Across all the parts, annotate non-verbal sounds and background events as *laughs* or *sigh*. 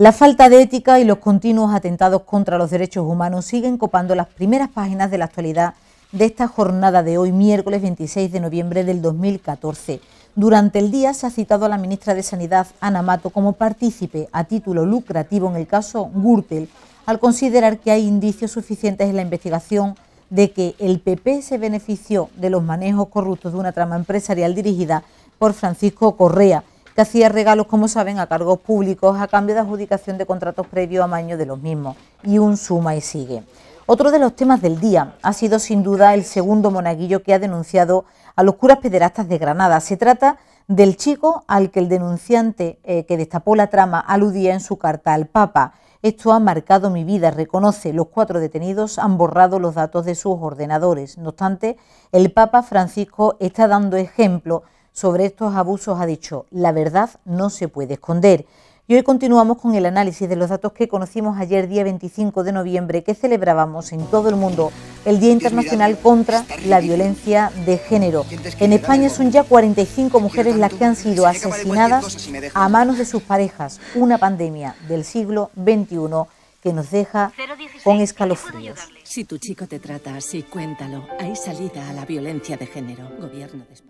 La falta de ética y los continuos atentados contra los derechos humanos siguen copando las primeras páginas de la actualidad de esta jornada de hoy, miércoles 26 de noviembre del 2014. Durante el día se ha citado a la ministra de Sanidad, Ana Mato, como partícipe a título lucrativo en el caso Gürtel, al considerar que hay indicios suficientes en la investigación de que el PP se benefició de los manejos corruptos de una trama empresarial dirigida por Francisco Correa hacía regalos, como saben, a cargos públicos a cambio de adjudicación de contratos previos a maño de los mismos, y un suma y sigue. Otro de los temas del día ha sido sin duda el segundo monaguillo que ha denunciado a los curas pederastas de Granada. Se trata del chico al que el denunciante eh, que destapó la trama aludía en su carta al Papa. Esto ha marcado mi vida, reconoce. Los cuatro detenidos han borrado los datos de sus ordenadores. No obstante, el Papa Francisco está dando ejemplo sobre estos abusos ha dicho, la verdad no se puede esconder. Y hoy continuamos con el análisis de los datos que conocimos ayer, día 25 de noviembre, que celebrábamos en todo el mundo el Día Internacional contra la Violencia de Género. En España son ya 45 mujeres las que han sido asesinadas a manos de sus parejas, una pandemia del siglo XXI que nos deja con escalofríos. Si tu chico te trata así, cuéntalo. Hay salida a la violencia de género. Gobierno de España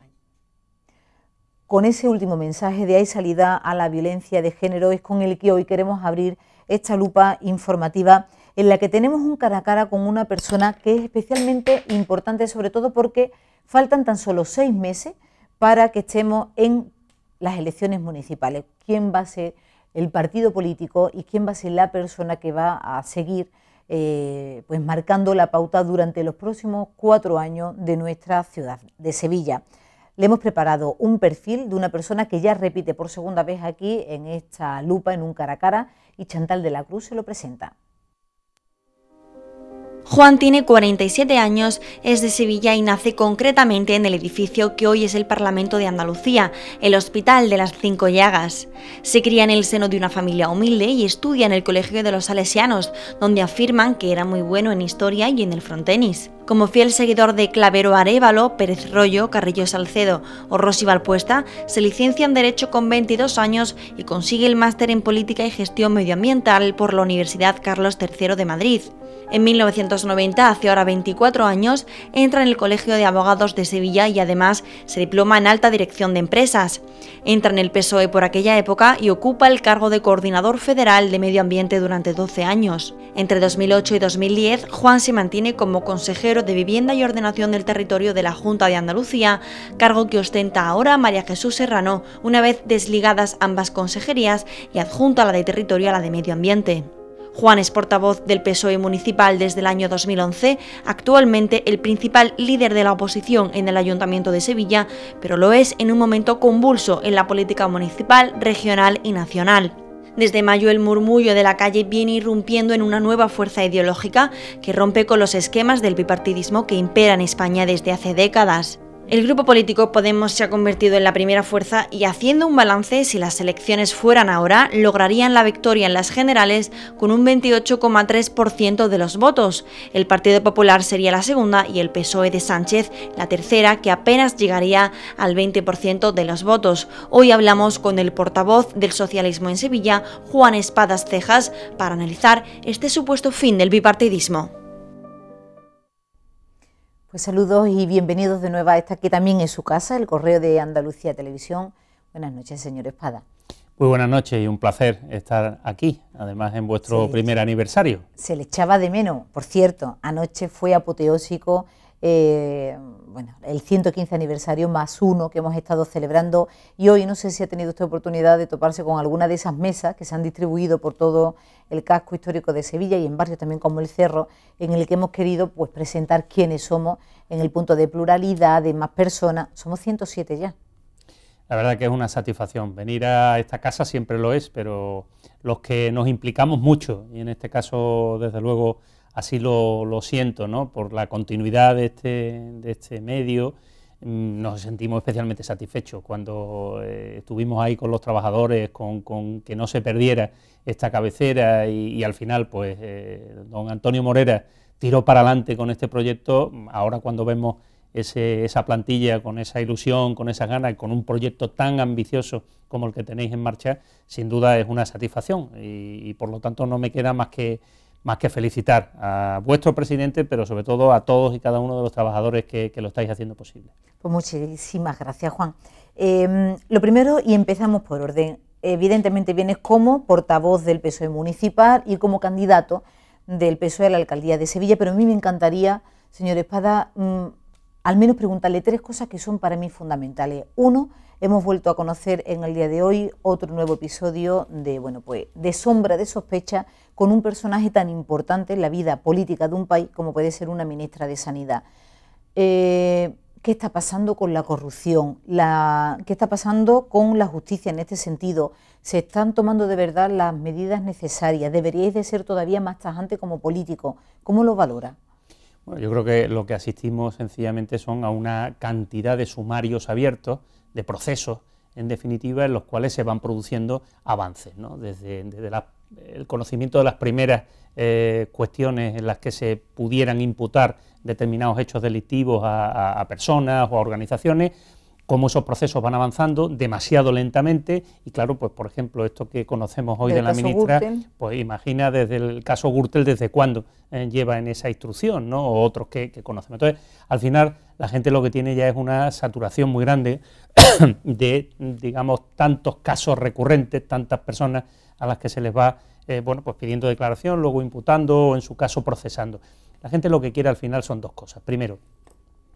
con ese último mensaje de hay salida a la violencia de género es con el que hoy queremos abrir esta lupa informativa en la que tenemos un cara a cara con una persona que es especialmente importante, sobre todo porque faltan tan solo seis meses para que estemos en las elecciones municipales. ¿Quién va a ser el partido político y quién va a ser la persona que va a seguir eh, pues marcando la pauta durante los próximos cuatro años de nuestra ciudad, de Sevilla? le hemos preparado un perfil de una persona que ya repite por segunda vez aquí en esta lupa, en un cara a cara, y Chantal de la Cruz se lo presenta. Juan tiene 47 años, es de Sevilla y nace concretamente en el edificio que hoy es el Parlamento de Andalucía, el Hospital de las Cinco Llagas. Se cría en el seno de una familia humilde y estudia en el Colegio de los Salesianos, donde afirman que era muy bueno en historia y en el frontenis. Como fiel seguidor de Clavero Arevalo, Pérez Rollo, Carrillo Salcedo o Rosy Valpuesta, se licencia en Derecho con 22 años y consigue el máster en Política y Gestión Medioambiental por la Universidad Carlos III de Madrid. En 1990, hace ahora 24 años, entra en el Colegio de Abogados de Sevilla y además se diploma en Alta Dirección de Empresas. Entra en el PSOE por aquella época y ocupa el cargo de Coordinador Federal de Medio Ambiente durante 12 años. Entre 2008 y 2010, Juan se mantiene como consejero de Vivienda y Ordenación del Territorio de la Junta de Andalucía, cargo que ostenta ahora María Jesús Serrano, una vez desligadas ambas consejerías y adjunta la de Territorio a la de Medio Ambiente. Juan es portavoz del PSOE municipal desde el año 2011, actualmente el principal líder de la oposición en el Ayuntamiento de Sevilla, pero lo es en un momento convulso en la política municipal, regional y nacional. Desde mayo el murmullo de la calle viene irrumpiendo en una nueva fuerza ideológica que rompe con los esquemas del bipartidismo que impera en España desde hace décadas. El grupo político Podemos se ha convertido en la primera fuerza y haciendo un balance, si las elecciones fueran ahora, lograrían la victoria en las generales con un 28,3% de los votos. El Partido Popular sería la segunda y el PSOE de Sánchez la tercera, que apenas llegaría al 20% de los votos. Hoy hablamos con el portavoz del socialismo en Sevilla, Juan Espadas Cejas, para analizar este supuesto fin del bipartidismo. Pues saludos y bienvenidos de nuevo a esta que también es su casa, el correo de Andalucía Televisión. Buenas noches, señor Espada. Muy buenas noches y un placer estar aquí, además en vuestro primer aniversario. Se le echaba de menos, por cierto, anoche fue apoteósico eh, bueno, el 115 aniversario más uno que hemos estado celebrando y hoy no sé si ha tenido usted oportunidad de toparse con alguna de esas mesas que se han distribuido por todo el casco histórico de Sevilla y en barrios también como el Cerro, en el que hemos querido pues presentar quiénes somos en el punto de pluralidad, de más personas, somos 107 ya. La verdad que es una satisfacción. Venir a esta casa siempre lo es, pero los que nos implicamos mucho, y en este caso, desde luego, así lo, siento, ¿no? Por la continuidad de este, este medio mm, nos sentimos especialmente satisfechos cuando eh, estuvimos ahí con los trabajadores, con, que no se perdiera esta cabecera y, al final, pues, eh, don Antonio Morera tiró para adelante con este proyecto. Ahora cuando vemos esa plantilla con esa ilusión, con esas ganas, con un proyecto tan ambicioso como el que tenéis en marcha, sin duda es una satisfacción y por lo tanto no me queda más que más que felicitar a vuestro presidente, pero sobre todo a todos y cada uno de los trabajadores que, lo estáis haciendo posible. Pues muchísimas gracias, Juan. Em, lo primero, y empezamos por orden, evidentemente vienes como portavoz del PSOE municipal y como candidato del PSOE a la alcaldía de Sevilla, pero a mí me encantaría, señor Espada, mm, al menos preguntarle tres cosas que son para mí fundamentales. Uno, Hemos vuelto a conocer en el día de hoy otro nuevo episodio de, bueno, pues, de sombra de sospecha con un personaje tan importante en la vida política de un país como puede ser una ministra de Sanidad. Eh, ¿Qué está pasando con la corrupción? ¿Qué está pasando con la justicia en este sentido? ¿Se están tomando de verdad las medidas necesarias? ¿Deberíais de ser todavía más tajante como político? ¿Cómo lo valora? Bueno, yo creo que lo que asistimos sencillamente son a una cantidad de sumarios abiertos de procesos, en definitiva, en los cuales se van produciendo avances, ¿no? desde, el conocimiento de las primeras eh, cuestiones en las que se pudieran imputar determinados hechos delictivos a personas o a organizaciones, cómo esos procesos van avanzando demasiado lentamente y claro, pues por ejemplo, esto que conocemos hoy de la ministra, pues imagina desde el caso Gürtel desde cuándo eh, lleva en esa instrucción, ¿no? O otros que, conocemos. Entonces, al final, la gente lo que tiene ya es una saturación muy grande *coughs* de, digamos, tantos casos recurrentes, tantas personas a las que se les va, eh, bueno, pues pidiendo declaración, luego imputando o en su caso procesando. La gente lo que quiere al final son dos cosas. Primero,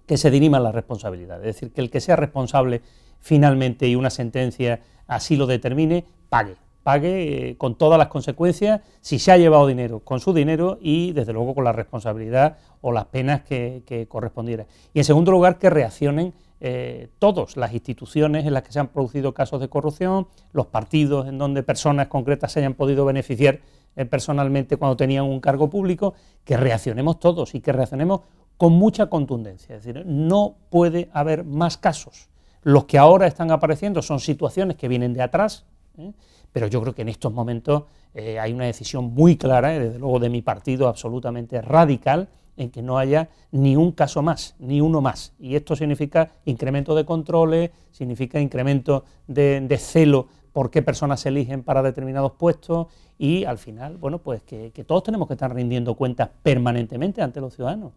que se diriman la responsabilidad, Es decir, que el que sea responsable finalmente y una sentencia así lo determine, pague. Pague eh, con todas las consecuencias si se ha llevado dinero, con su dinero y desde luego con la responsabilidad o las penas que, que correspondiera. Y en segundo lugar, que reaccionen eh, todos, las instituciones en las que se han producido casos de corrupción, los partidos en donde personas concretas se hayan podido beneficiar eh, personalmente cuando tenían un cargo público, que reaccionemos todos y que reaccionemos con mucha contundencia. Es decir, no puede haber más casos. Los que ahora están apareciendo son situaciones que vienen de atrás, ¿eh? pero yo creo que en estos momentos eh, hay una decisión muy clara, eh, desde luego de mi partido, absolutamente radical, en que no haya ni un caso más, ni uno más. Y esto significa incremento de controles, significa incremento de, celo por qué personas se eligen para determinados puestos y al final, bueno, pues que todos tenemos que estar rindiendo cuentas permanentemente ante los ciudadanos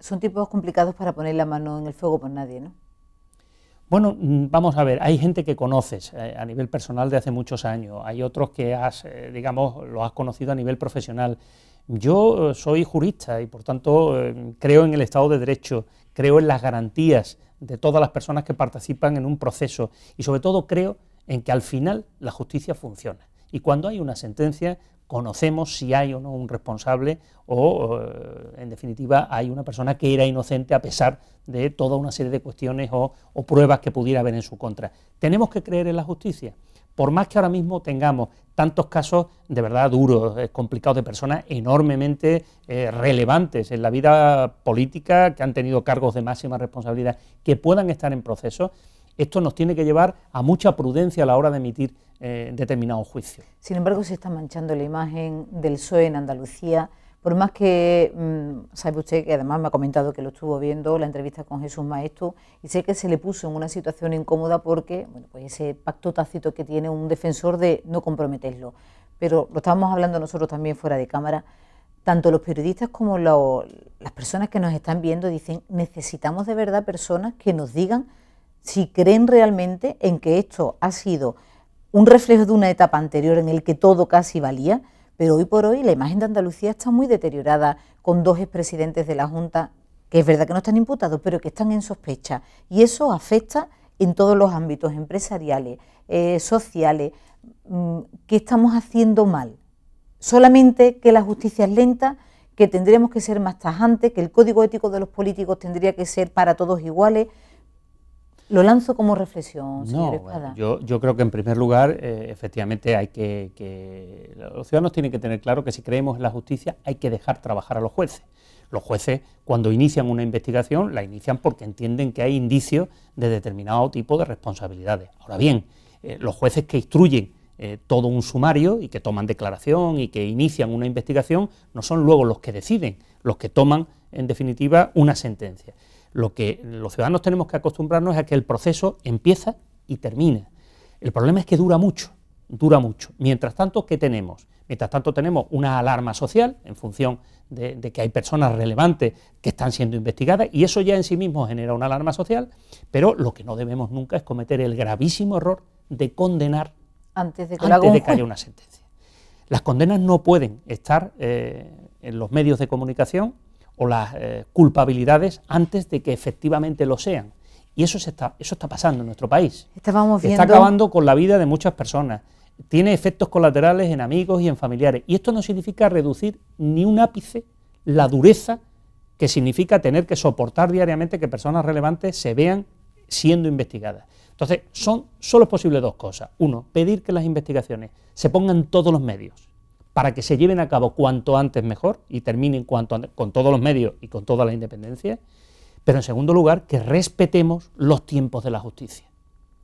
son tipos complicados para poner la mano en el fuego por nadie, ¿no? Bueno, mm, vamos a ver, hay gente que conoces eh, a nivel personal de hace muchos años, hay otros que has, eh, digamos, lo has conocido a nivel profesional. Yo eh, soy jurista y por tanto creo en el Estado de Derecho, creo en las garantías de todas las personas que participan en un proceso y sobre todo creo en que al final la justicia funciona. Y cuando hay una sentencia, conocemos si hay o no un responsable o, eh, en definitiva, hay una persona que era inocente a pesar de toda una serie de cuestiones o, pruebas que pudiera haber en su contra. Tenemos que creer en la justicia. Por más que ahora mismo tengamos tantos casos de verdad duros, eh, complicados de personas enormemente eh, relevantes en la vida política, que han tenido cargos de máxima responsabilidad, que puedan estar en proceso, esto nos tiene que llevar a mucha prudencia a la hora de emitir eh, determinado determinados juicios. Sin embargo, se está manchando la imagen del PSOE en Andalucía. Por más que, mm, sabe usted que además me ha comentado que lo estuvo viendo, la entrevista con Jesús Maestro, y sé que se le puso en una situación incómoda porque, bueno, pues ese pacto tácito que tiene un defensor de no comprometerlo. Pero lo estábamos hablando nosotros también fuera de cámara, tanto los periodistas como las personas que nos están viendo dicen, necesitamos de verdad personas que nos digan si creen realmente en que esto ha sido un reflejo de una etapa anterior en el que todo casi valía, pero hoy por hoy la imagen de Andalucía está muy deteriorada con dos expresidentes de la Junta que es verdad que no están imputados, pero que están en sospecha. Y eso afecta en todos los ámbitos empresariales, eh, sociales. Mm, ¿Qué estamos haciendo mal? Solamente que la justicia es lenta, que tendríamos que ser más tajantes, que el código ético de los políticos tendría que ser para todos iguales. Lo lanzo como reflexión, señor Espada. Yo, creo que en primer lugar, eh, efectivamente, hay que, Los ciudadanos tienen que tener claro que si creemos en la justicia hay que dejar trabajar a los jueces. Los jueces, cuando inician una investigación, la inician porque entienden que hay indicios de determinado tipo de responsabilidades. Ahora bien, eh, los jueces que instruyen eh, todo un sumario y que toman declaración y que inician una investigación, no son luego los que deciden, los que toman, en definitiva, una sentencia. Lo que los ciudadanos tenemos que acostumbrarnos es a que el proceso empieza y termina. El problema es que dura mucho, dura mucho. Mientras tanto, ¿qué tenemos? Mientras tanto tenemos una alarma social en función de, que hay personas relevantes que están siendo investigadas y eso ya en sí mismo genera una alarma social, pero lo que no debemos nunca es cometer el gravísimo error de condenar antes de que, haya una sentencia. Las condenas no pueden estar eh, en los medios de comunicación o las eh, culpabilidades antes de que efectivamente lo sean. Y eso, está, eso está pasando en nuestro país. Está acabando con la vida de muchas personas. Tiene efectos colaterales en amigos y en familiares. Y esto no significa reducir ni un ápice la dureza que significa tener que soportar diariamente que personas relevantes se vean siendo investigadas. Entonces, son solo es posible dos cosas. Uno, pedir que las investigaciones se pongan todos los medios para que se lleven a cabo cuanto antes mejor y terminen cuanto con todos los medios y con toda la independencia, pero en segundo lugar que respetemos los tiempos de la justicia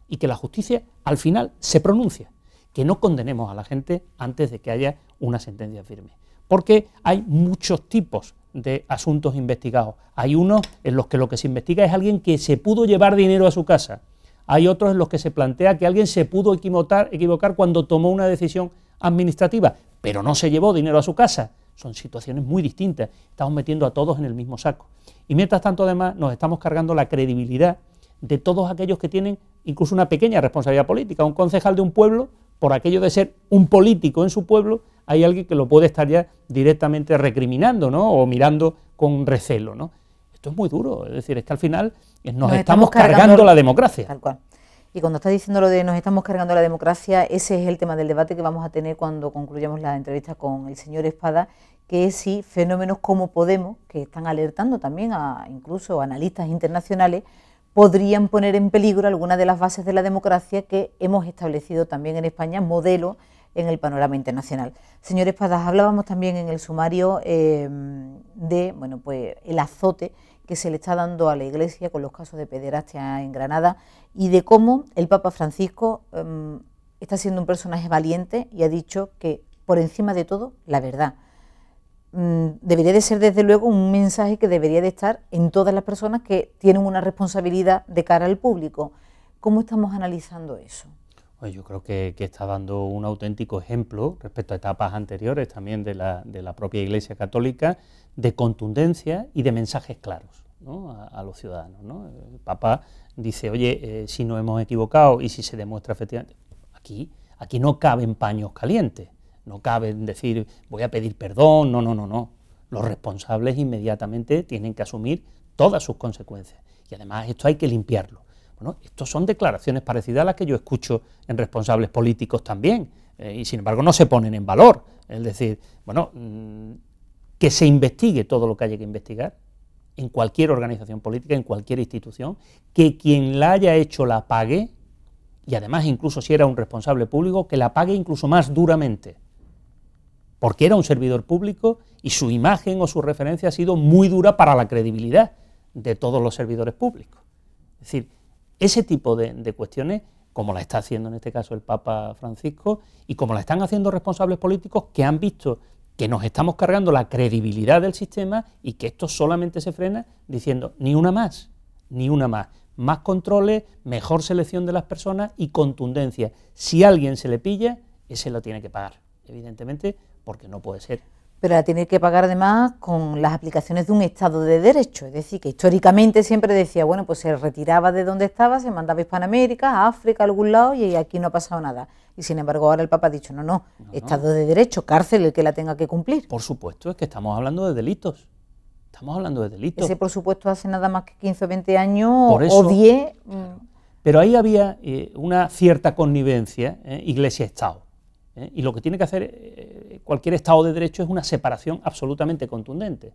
y que la justicia al final se pronuncie, que no condenemos a la gente antes de que haya una sentencia firme, porque hay muchos tipos de asuntos investigados. Hay unos en los que lo que se investiga es alguien que se pudo llevar dinero a su casa. Hay otros en los que se plantea que alguien se pudo equivocar cuando tomó una decisión administrativa, pero no se llevó dinero a su casa. Son situaciones muy distintas. Estamos metiendo a todos en el mismo saco. Y mientras tanto, además, nos estamos cargando la credibilidad de todos aquellos que tienen incluso una pequeña responsabilidad política. Un concejal de un pueblo, por aquello de ser un político en su pueblo, hay alguien que lo puede estar ya directamente recriminando ¿no? o mirando con recelo. ¿no? Esto es muy duro. Es decir, es que al final eh, nos, estamos, cargando, la democracia. Y cuando está diciendo lo de nos estamos cargando la democracia, ese es el tema del debate que vamos a tener cuando concluyamos la entrevista con el señor Espada, que es si fenómenos como Podemos, que están alertando también a incluso analistas internacionales, podrían poner en peligro algunas de las bases de la democracia que hemos establecido también en España, modelo en el panorama internacional. Señor Espada, hablábamos también en el sumario eh, de bueno, pues, el azote que se le está dando a la Iglesia con los casos de pederastia en Granada y de cómo el Papa Francisco em, está siendo un personaje valiente y ha dicho que, por encima de todo, la verdad. Mm, debería de ser, desde luego, un mensaje que debería de estar en todas las personas que tienen una responsabilidad de cara al público. ¿Cómo estamos analizando eso? Pues yo creo que, está dando un auténtico ejemplo respecto a etapas anteriores también de la, propia Iglesia Católica de contundencia y de mensajes claros a, los ciudadanos. ¿no? El Papa dice, oye, eh, si no hemos equivocado y si se demuestra efectivamente, aquí, aquí no caben paños calientes, no caben decir voy a pedir perdón, no, no, no, no. Los responsables inmediatamente tienen que asumir todas sus consecuencias. Y además esto hay que limpiarlo. Bueno, estos son declaraciones parecidas a las que yo escucho en responsables políticos también, eh, y sin embargo no se ponen en valor. Es decir, bueno, mm, que se investigue todo lo que haya que investigar en cualquier organización política, en cualquier institución, que quien la haya hecho la pague, y además incluso si era un responsable público, que la pague incluso más duramente, porque era un servidor público y su imagen o su referencia ha sido muy dura para la credibilidad de todos los servidores públicos. Es decir, ese tipo de, cuestiones, como la está haciendo en este caso el Papa Francisco, y como la están haciendo responsables políticos que han visto que nos estamos cargando la credibilidad del sistema y que esto solamente se frena diciendo ni una más, ni una más. Más controles, mejor selección de las personas y contundencia. Si alguien se le pilla, ese lo tiene que pagar, evidentemente, porque no puede ser pero la tiene que pagar además con las aplicaciones de un Estado de Derecho. Es decir, que históricamente siempre decía, bueno, pues se retiraba de donde estaba, se mandaba a Hispanoamérica, a África, a algún lado, y aquí no ha pasado nada. Y sin embargo ahora el Papa ha dicho, no, no, Estado de Derecho, cárcel el que la tenga que cumplir. Por supuesto, es que estamos hablando de delitos. Estamos hablando de delitos. Ese, por supuesto, hace nada más que 15 o 20 años o 10. Mm. Pero ahí había eh, una cierta connivencia, eh, iglesia-estado. Eh, y lo que tiene que hacer cualquier Estado de Derecho es una separación absolutamente contundente.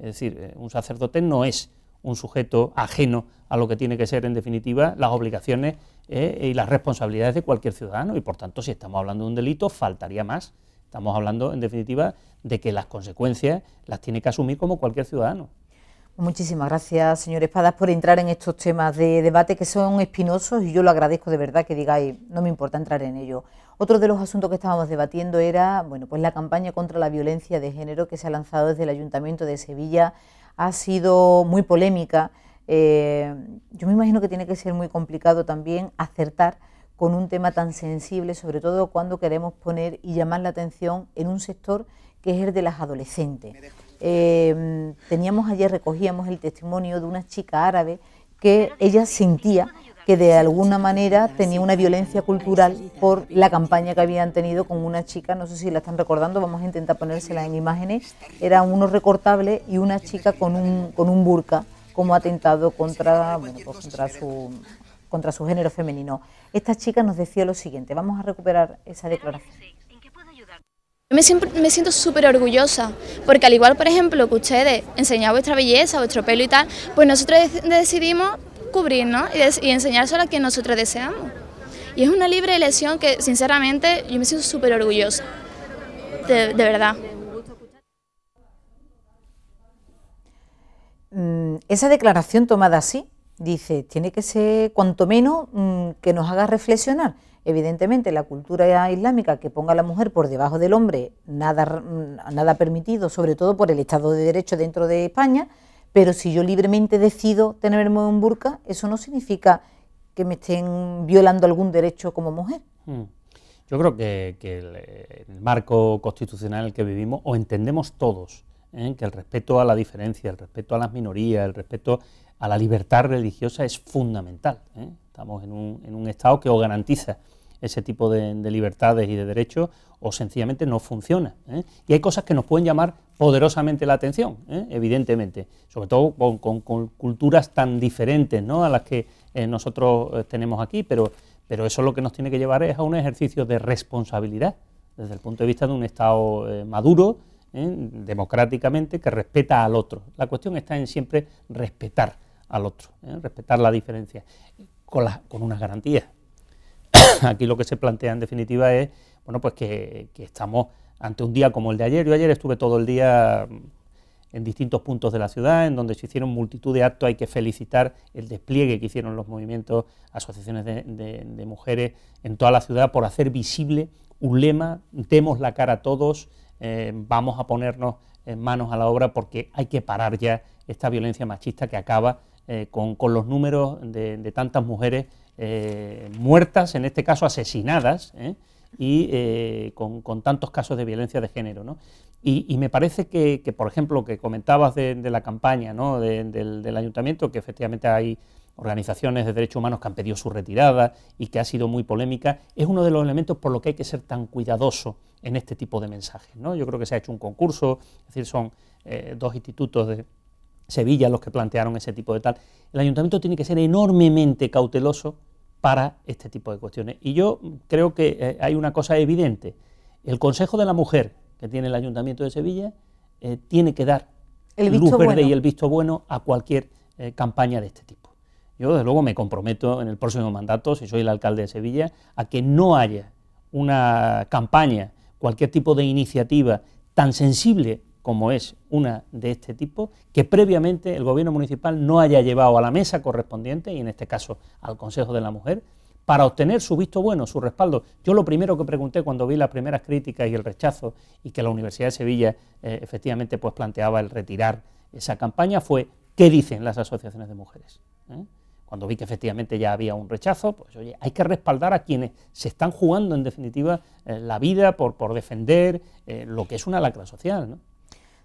Es decir, eh, un sacerdote no es un sujeto ajeno a lo que tiene que ser, en definitiva, las obligaciones eh, y las responsabilidades de cualquier ciudadano. Y por tanto, si estamos hablando de un delito, faltaría más. Estamos hablando, en definitiva, de que las consecuencias las tiene que asumir como cualquier ciudadano. Muchísimas gracias, señor Espadas, por entrar en estos temas de debate que son espinosos y yo lo agradezco de verdad que digáis, no me importa entrar en ello. Otro de los asuntos que estábamos debatiendo era bueno, pues la campaña contra la violencia de género que se ha lanzado desde el Ayuntamiento de Sevilla. Ha sido muy polémica. Eh, yo me imagino que tiene que ser muy complicado también acertar con un tema tan sensible, sobre todo cuando queremos poner y llamar la atención en un sector que es el de las adolescentes. Eh, teníamos ayer, recogíamos el testimonio de una chica árabe que ella sentía que de alguna manera tenía una violencia cultural por la campaña que habían tenido con una chica, no sé si la están recordando, vamos a intentar ponérsela en imágenes, era uno recortable y una chica con un, con un burka como atentado contra, pues contra, su, contra su género femenino. Esta chica nos decía lo siguiente, vamos a recuperar esa declaración. Me, siento súper orgullosa, porque al igual, por ejemplo, que ustedes enseñaban vuestra belleza, vuestro pelo y tal, pues nosotros decidimos ...cubrir y, enseñar enseñárselo a quien nosotros deseamos. Y es una libre elección que, sinceramente, yo me siento súper orgullosa, de, verdad. Mm, esa declaración tomada así, dice, tiene que ser cuanto menos mm, que nos haga reflexionar. Evidentemente, la cultura islámica que ponga a la mujer por debajo del hombre, nada mm, permitido, sobre todo por el Estado de Derecho dentro de España, pero si yo libremente decido tenerme un burka, eso no significa que me estén violando algún derecho como mujer. Hmm. Yo creo que, en eh, el, marco constitucional en el que vivimos, o entendemos todos, ¿eh? que el respeto a la diferencia, el respeto a las minorías, el respeto a la libertad religiosa es fundamental. ¿eh? Estamos en un, en un Estado que os garantiza ese tipo de, libertades y de derechos o sencillamente no funciona. ¿eh? Y hay cosas que nos pueden llamar poderosamente la atención, ¿eh? evidentemente, sobre todo con, culturas tan diferentes a las que eh, nosotros tenemos aquí, pero, pero eso lo que nos tiene que llevar es a un ejercicio de responsabilidad desde el punto de vista de un Estado maduro, democráticamente, que respeta al otro. La cuestión está en siempre respetar al otro, respetar la diferencia, con, la, con unas garantías, *coughs* aquí lo que se plantea en definitiva es bueno, pues que, estamos ante un día como el de ayer. Yo ayer estuve todo el día mm, en distintos puntos de la ciudad, en donde se hicieron multitud de actos. Hay que felicitar el despliegue que hicieron los movimientos, asociaciones de, mujeres en toda la ciudad por hacer visible un lema, demos la cara a todos, eh, vamos a ponernos eh, manos a la obra porque hay que parar ya esta violencia machista que acaba eh, con, los números de tantas mujeres eh, muertas, en este caso asesinadas, ¿eh? y eh, con, tantos casos de violencia de género. Y, me parece que, por ejemplo, que comentabas de, la campaña del, ayuntamiento, que efectivamente hay organizaciones de derechos humanos que han pedido su retirada y que ha sido muy polémica, es uno de los elementos por los que hay que ser tan cuidadoso en este tipo de mensajes. ¿no? Yo creo que se ha hecho un concurso, es decir, son dos institutos de, Sevilla los que plantearon ese tipo de tal. El ayuntamiento tiene que ser enormemente cauteloso para este tipo de cuestiones. Y yo creo que eh, hay una cosa evidente. El Consejo de la Mujer que tiene el Ayuntamiento de Sevilla eh, tiene que dar el visto luz verde bueno. y el visto bueno a cualquier eh, campaña de este tipo. Yo, desde luego, me comprometo en el próximo mandato, si soy el alcalde de Sevilla, a que no haya una campaña, cualquier tipo de iniciativa tan sensible como es una de este tipo, que previamente el gobierno municipal no haya llevado a la mesa correspondiente, y en este caso al Consejo de la Mujer, para obtener su visto bueno, su respaldo. Yo lo primero que pregunté cuando vi las primeras críticas y el rechazo y que la Universidad de Sevilla eh, efectivamente pues planteaba el retirar esa campaña fue ¿qué dicen las asociaciones de mujeres? ¿Eh? Cuando vi que efectivamente ya había un rechazo, pues oye, hay que respaldar a quienes se están jugando en definitiva eh, la vida por, por defender lo que es una lacra social, ¿no?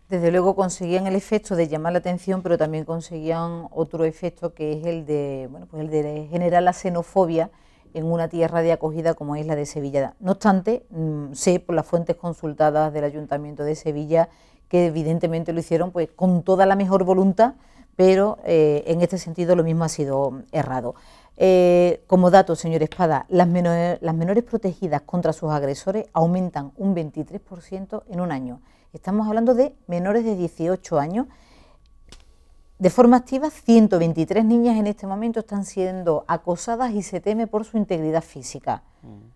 desde luego conseguían el efecto de llamar la atención, pero también conseguían otro efecto que es el de, bueno, pues el de generar la xenofobia en una tierra de acogida como es la de Sevilla. No obstante, mm, sé por las fuentes consultadas del Ayuntamiento de Sevilla que evidentemente lo hicieron pues con toda la mejor voluntad, pero eh, en este sentido lo mismo ha sido errado. Eh, como dato, señor Espada, las, menores, las menores protegidas contra sus agresores aumentan un 23% en un año. Estamos hablando de menores de 18 años. De forma activa, 123 niñas en este momento están siendo acosadas y se teme por su integridad física. Mm.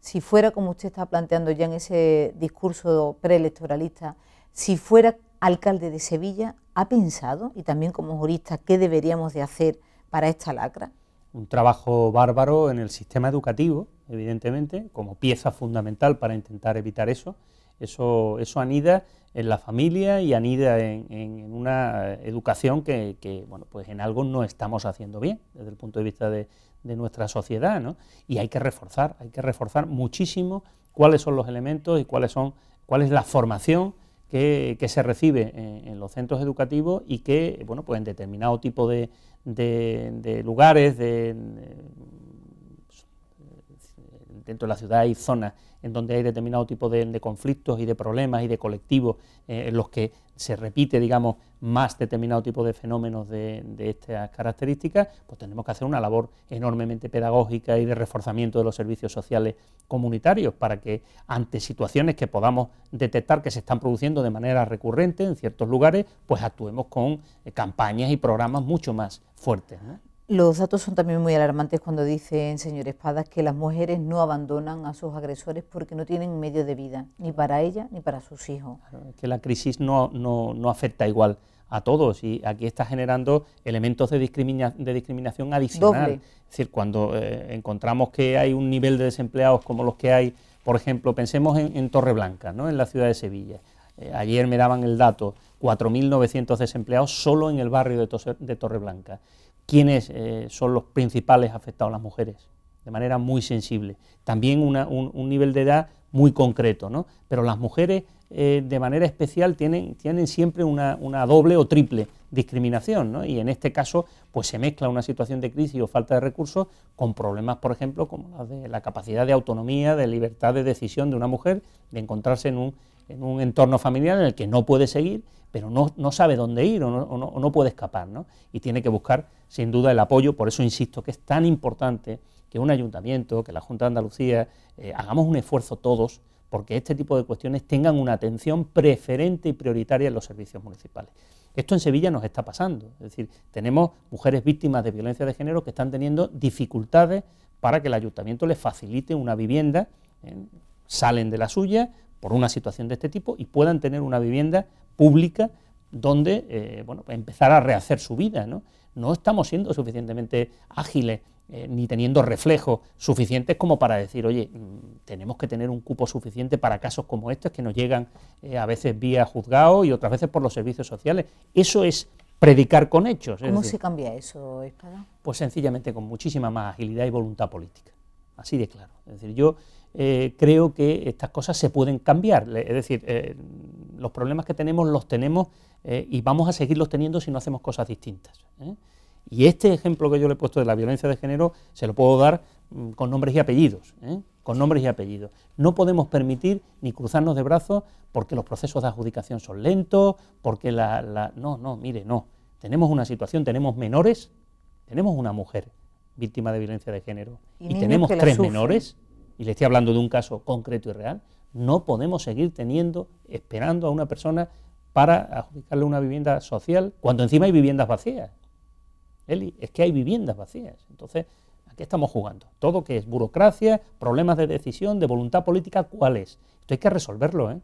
Si fuera como usted está planteando ya en ese discurso preelectoralista, si fuera alcalde de Sevilla, ¿ha pensado, y también como jurista, qué deberíamos de hacer para esta lacra? Un trabajo bárbaro en el sistema educativo, evidentemente, como pieza fundamental para intentar evitar eso eso, eso anida en la familia y anida en, una educación que, bueno, pues en algo no estamos haciendo bien desde el punto de vista de, nuestra sociedad, Y hay que reforzar, hay que reforzar muchísimo cuáles son los elementos y cuáles son, cuál es la formación que, se recibe en, los centros educativos y que, bueno, pues en determinado tipo de, de lugares, de dentro de la ciudad hay zonas en donde hay determinado tipo de, conflictos y de problemas y de colectivos eh, en los que se repite, digamos, más determinado tipo de fenómenos de, estas características, pues tenemos que hacer una labor enormemente pedagógica y de reforzamiento de los servicios sociales comunitarios para que ante situaciones que podamos detectar que se están produciendo de manera recurrente en ciertos lugares, pues actuemos con eh, campañas y programas mucho más fuertes. Los datos son también muy alarmantes cuando dicen, señor Espadas, que las mujeres no abandonan a sus agresores porque no tienen medio de vida, ni para ella ni para sus hijos. Que la crisis no, afecta igual a todos y aquí está generando elementos de, discriminación adicional. Es decir, cuando eh, encontramos que hay un nivel de desempleados como los que hay, por ejemplo, pensemos en, Torreblanca, ¿no? en la ciudad de Sevilla. Eh, ayer me daban el dato, 4.900 desempleados solo en el barrio de, de Torreblanca quiénes eh, son los principales afectados, las mujeres, de manera muy sensible. También un, nivel de edad muy concreto, ¿no? Pero las mujeres eh, de manera especial tienen, siempre una, doble o triple discriminación, ¿no? Y en este caso, pues se mezcla una situación de crisis o falta de recursos con problemas, por ejemplo, como la de la capacidad de autonomía, de libertad de decisión de una mujer, de encontrarse en un, en un entorno familiar en el que no puede seguir pero no, sabe dónde ir o no, puede escapar, Y tiene que buscar, sin duda, el apoyo. Por eso insisto que es tan importante que un ayuntamiento, que la Junta de Andalucía, eh, hagamos un esfuerzo todos porque este tipo de cuestiones tengan una atención preferente y prioritaria en los servicios municipales. Esto en Sevilla nos está pasando, es decir, tenemos mujeres víctimas de violencia de género que están teniendo dificultades para que el ayuntamiento les facilite una vivienda, ¿eh? salen de la suya, por una situación de este tipo y puedan tener una vivienda pública donde eh, bueno, empezar a rehacer su vida. ¿no? estamos siendo suficientemente ágiles eh, ni teniendo reflejos suficientes como para decir, oye, mm, tenemos que tener un cupo suficiente para casos como estos que nos llegan eh, a veces vía juzgado y otras veces por los servicios sociales. Eso es predicar con hechos. ¿Cómo se cambia eso, Espada? Pues sencillamente con muchísima más agilidad y voluntad política. Así de claro. Es decir, yo eh, creo que estas cosas se pueden cambiar. Es decir, eh, los problemas que tenemos los tenemos eh, y vamos a seguirlos teniendo si no hacemos cosas distintas. Y este ejemplo que yo le he puesto de la violencia de género se lo puedo dar mm, con nombres y apellidos. Con nombres y apellidos. No podemos permitir ni cruzarnos de brazos porque los procesos de adjudicación son lentos, porque la, No, no, mire, no. Tenemos una situación, tenemos menores, tenemos una mujer víctima de violencia de género y, tenemos tres menores y le estoy hablando de un caso concreto y real, no podemos seguir teniendo, esperando a una persona para adjudicarle una vivienda social, cuando encima hay viviendas vacías. Eli, es que hay viviendas vacías. Entonces, ¿a qué estamos jugando? Todo que es burocracia, problemas de decisión, de voluntad política, ¿cuál es? Esto hay que resolverlo, ¿eh?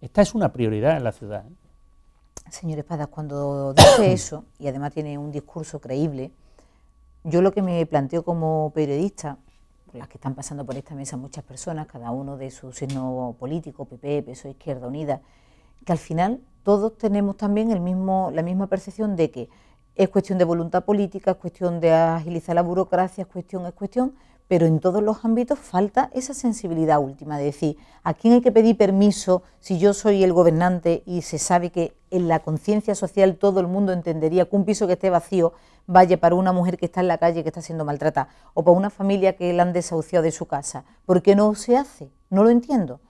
Esta es una prioridad en la ciudad. ¿eh? Señor Espadas, cuando dice *coughs* eso, y además tiene un discurso creíble, yo lo que me planteo como periodista las que están pasando por esta mesa muchas personas, cada uno de su signo político, PP, PSOE, Izquierda Unida, que al final todos tenemos también la misma percepción de que es cuestión de voluntad política, es cuestión de agilizar la burocracia, es cuestión, es cuestión, pero en todos los ámbitos falta esa sensibilidad última, de decir, ¿a quién hay que pedir permiso si yo soy el gobernante y se sabe que en la conciencia social todo el mundo entendería que un piso que esté vacío vaya para una mujer que está en la calle que está siendo maltratada o para una familia que la han desahuciado de su casa? ¿Por qué no se hace? No lo entiendo.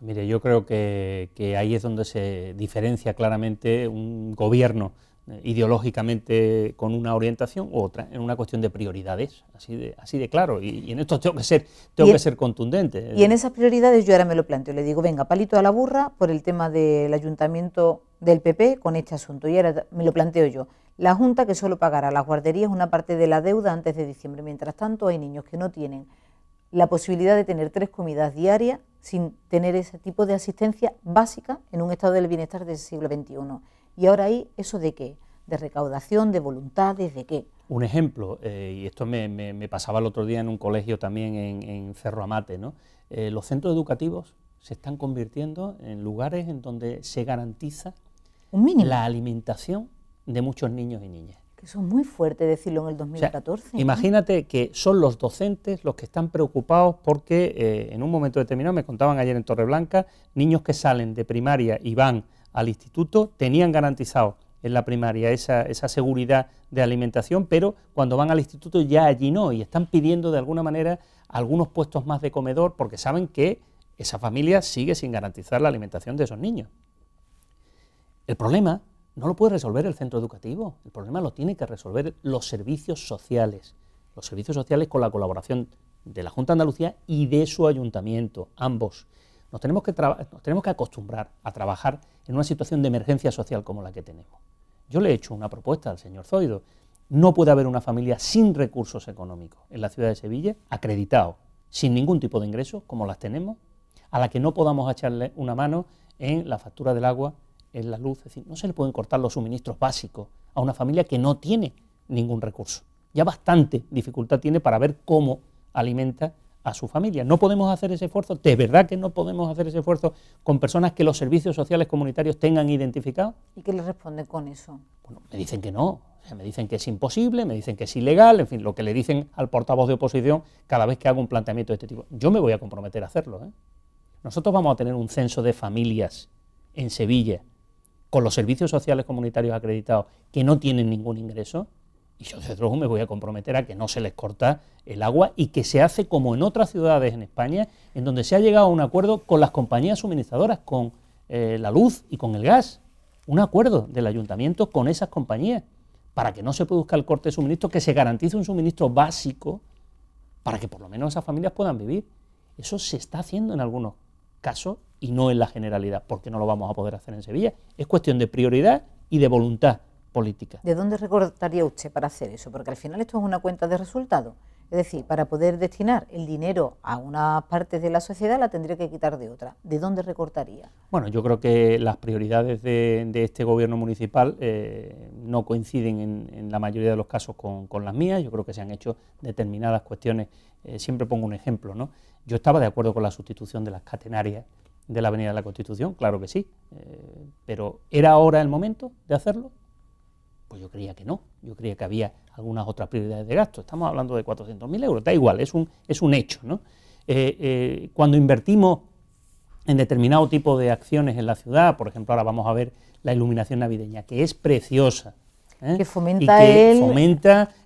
Mire, yo creo que, que ahí es donde se diferencia claramente un gobierno eh, ideológicamente con una orientación u otra, en una cuestión de prioridades, así de, así de claro. Y, en esto tengo que ser, tengo que ser contundente. Y en esas prioridades yo ahora me lo planteo, le digo, venga, palito a la burra por el tema del ayuntamiento del PP con este asunto. Y ahora me lo planteo yo. La Junta que solo pagará las guarderías una parte de la deuda antes de diciembre. Mientras tanto, hay niños que no tienen la posibilidad de tener tres comidas diarias sin tener ese tipo de asistencia básica en un estado del bienestar del siglo XXI. Y ahora hay eso de qué, de recaudación, de voluntades, de qué. Un ejemplo, eh, y esto me, pasaba el otro día en un colegio también en, Cerro Amate, ¿no? Eh, los centros educativos se están convirtiendo en lugares en donde se garantiza la alimentación de muchos niños y niñas. Que eso es muy fuerte decirlo en el 2014. Imagínate que son los docentes los que están preocupados porque eh, en un momento determinado, me contaban ayer en Torreblanca, niños que salen de primaria y van al instituto, tenían garantizado en la primaria esa, seguridad de alimentación, pero cuando van al instituto ya allí no, y están pidiendo de alguna manera algunos puestos más de comedor porque saben que esa familia sigue sin garantizar la alimentación de esos niños. El problema no lo puede resolver el centro educativo, el problema lo tiene que resolver los servicios sociales, los servicios sociales con la colaboración de la Junta de Andalucía y de su ayuntamiento, ambos. Nos tenemos, que tenemos que acostumbrar a trabajar en una situación de emergencia social como la que tenemos. Yo le he hecho una propuesta al señor Zoido. No puede haber una familia sin recursos económicos en la ciudad de Sevilla, acreditado, sin ningún tipo de ingresos, como las tenemos, a la que no podamos echarle una mano en la factura del agua, en la luz. Es decir, no se le pueden cortar los suministros básicos a una familia que no tiene ningún recurso. Ya bastante dificultad tiene para ver cómo alimenta a su familia. No podemos hacer ese esfuerzo, de verdad que no podemos hacer ese esfuerzo con personas que los servicios sociales comunitarios tengan identificado? ¿Y qué les responde con eso? Bueno, me dicen que no, me dicen que es imposible, me dicen que es ilegal, en fin, lo que le dicen al portavoz de oposición cada vez que hago un planteamiento de este tipo. Yo me voy a comprometer a hacerlo. ¿eh? Nosotros vamos a tener un censo de familias en Sevilla con los servicios sociales comunitarios acreditados que no tienen ningún ingreso. Y yo desde me voy a comprometer a que no se les corta el agua y que se hace como en otras ciudades en España, en donde se ha llegado a un acuerdo con las compañías suministradoras, con eh, la luz y con el gas. Un acuerdo del ayuntamiento con esas compañías para que no se produzca el corte de suministro, que se garantice un suministro básico para que por lo menos esas familias puedan vivir. Eso se está haciendo en algunos casos y no en la generalidad, porque no lo vamos a poder hacer en Sevilla. Es cuestión de prioridad y de voluntad política. ¿De dónde recortaría usted para hacer eso? Porque al final esto es una cuenta de resultados. Es decir, para poder destinar el dinero a una parte de la sociedad la tendría que quitar de otra. ¿De dónde recortaría? Bueno, yo creo que las prioridades de, este gobierno municipal eh, no coinciden en, la mayoría de los casos con, las mías. Yo creo que se han hecho determinadas cuestiones. Eh, siempre pongo un ejemplo, ¿no? Yo estaba de acuerdo con la sustitución de las catenarias de la Avenida de la Constitución, claro que sí, eh, pero ¿era ahora el momento de hacerlo? Pues yo creía que no, yo creía que había algunas otras prioridades de gasto. Estamos hablando de 400.000 euros, da igual, es un, es un hecho. ¿no? Eh, eh, cuando invertimos en determinado tipo de acciones en la ciudad, por ejemplo, ahora vamos a ver la iluminación navideña, que es preciosa. ¿eh? Que fomenta y que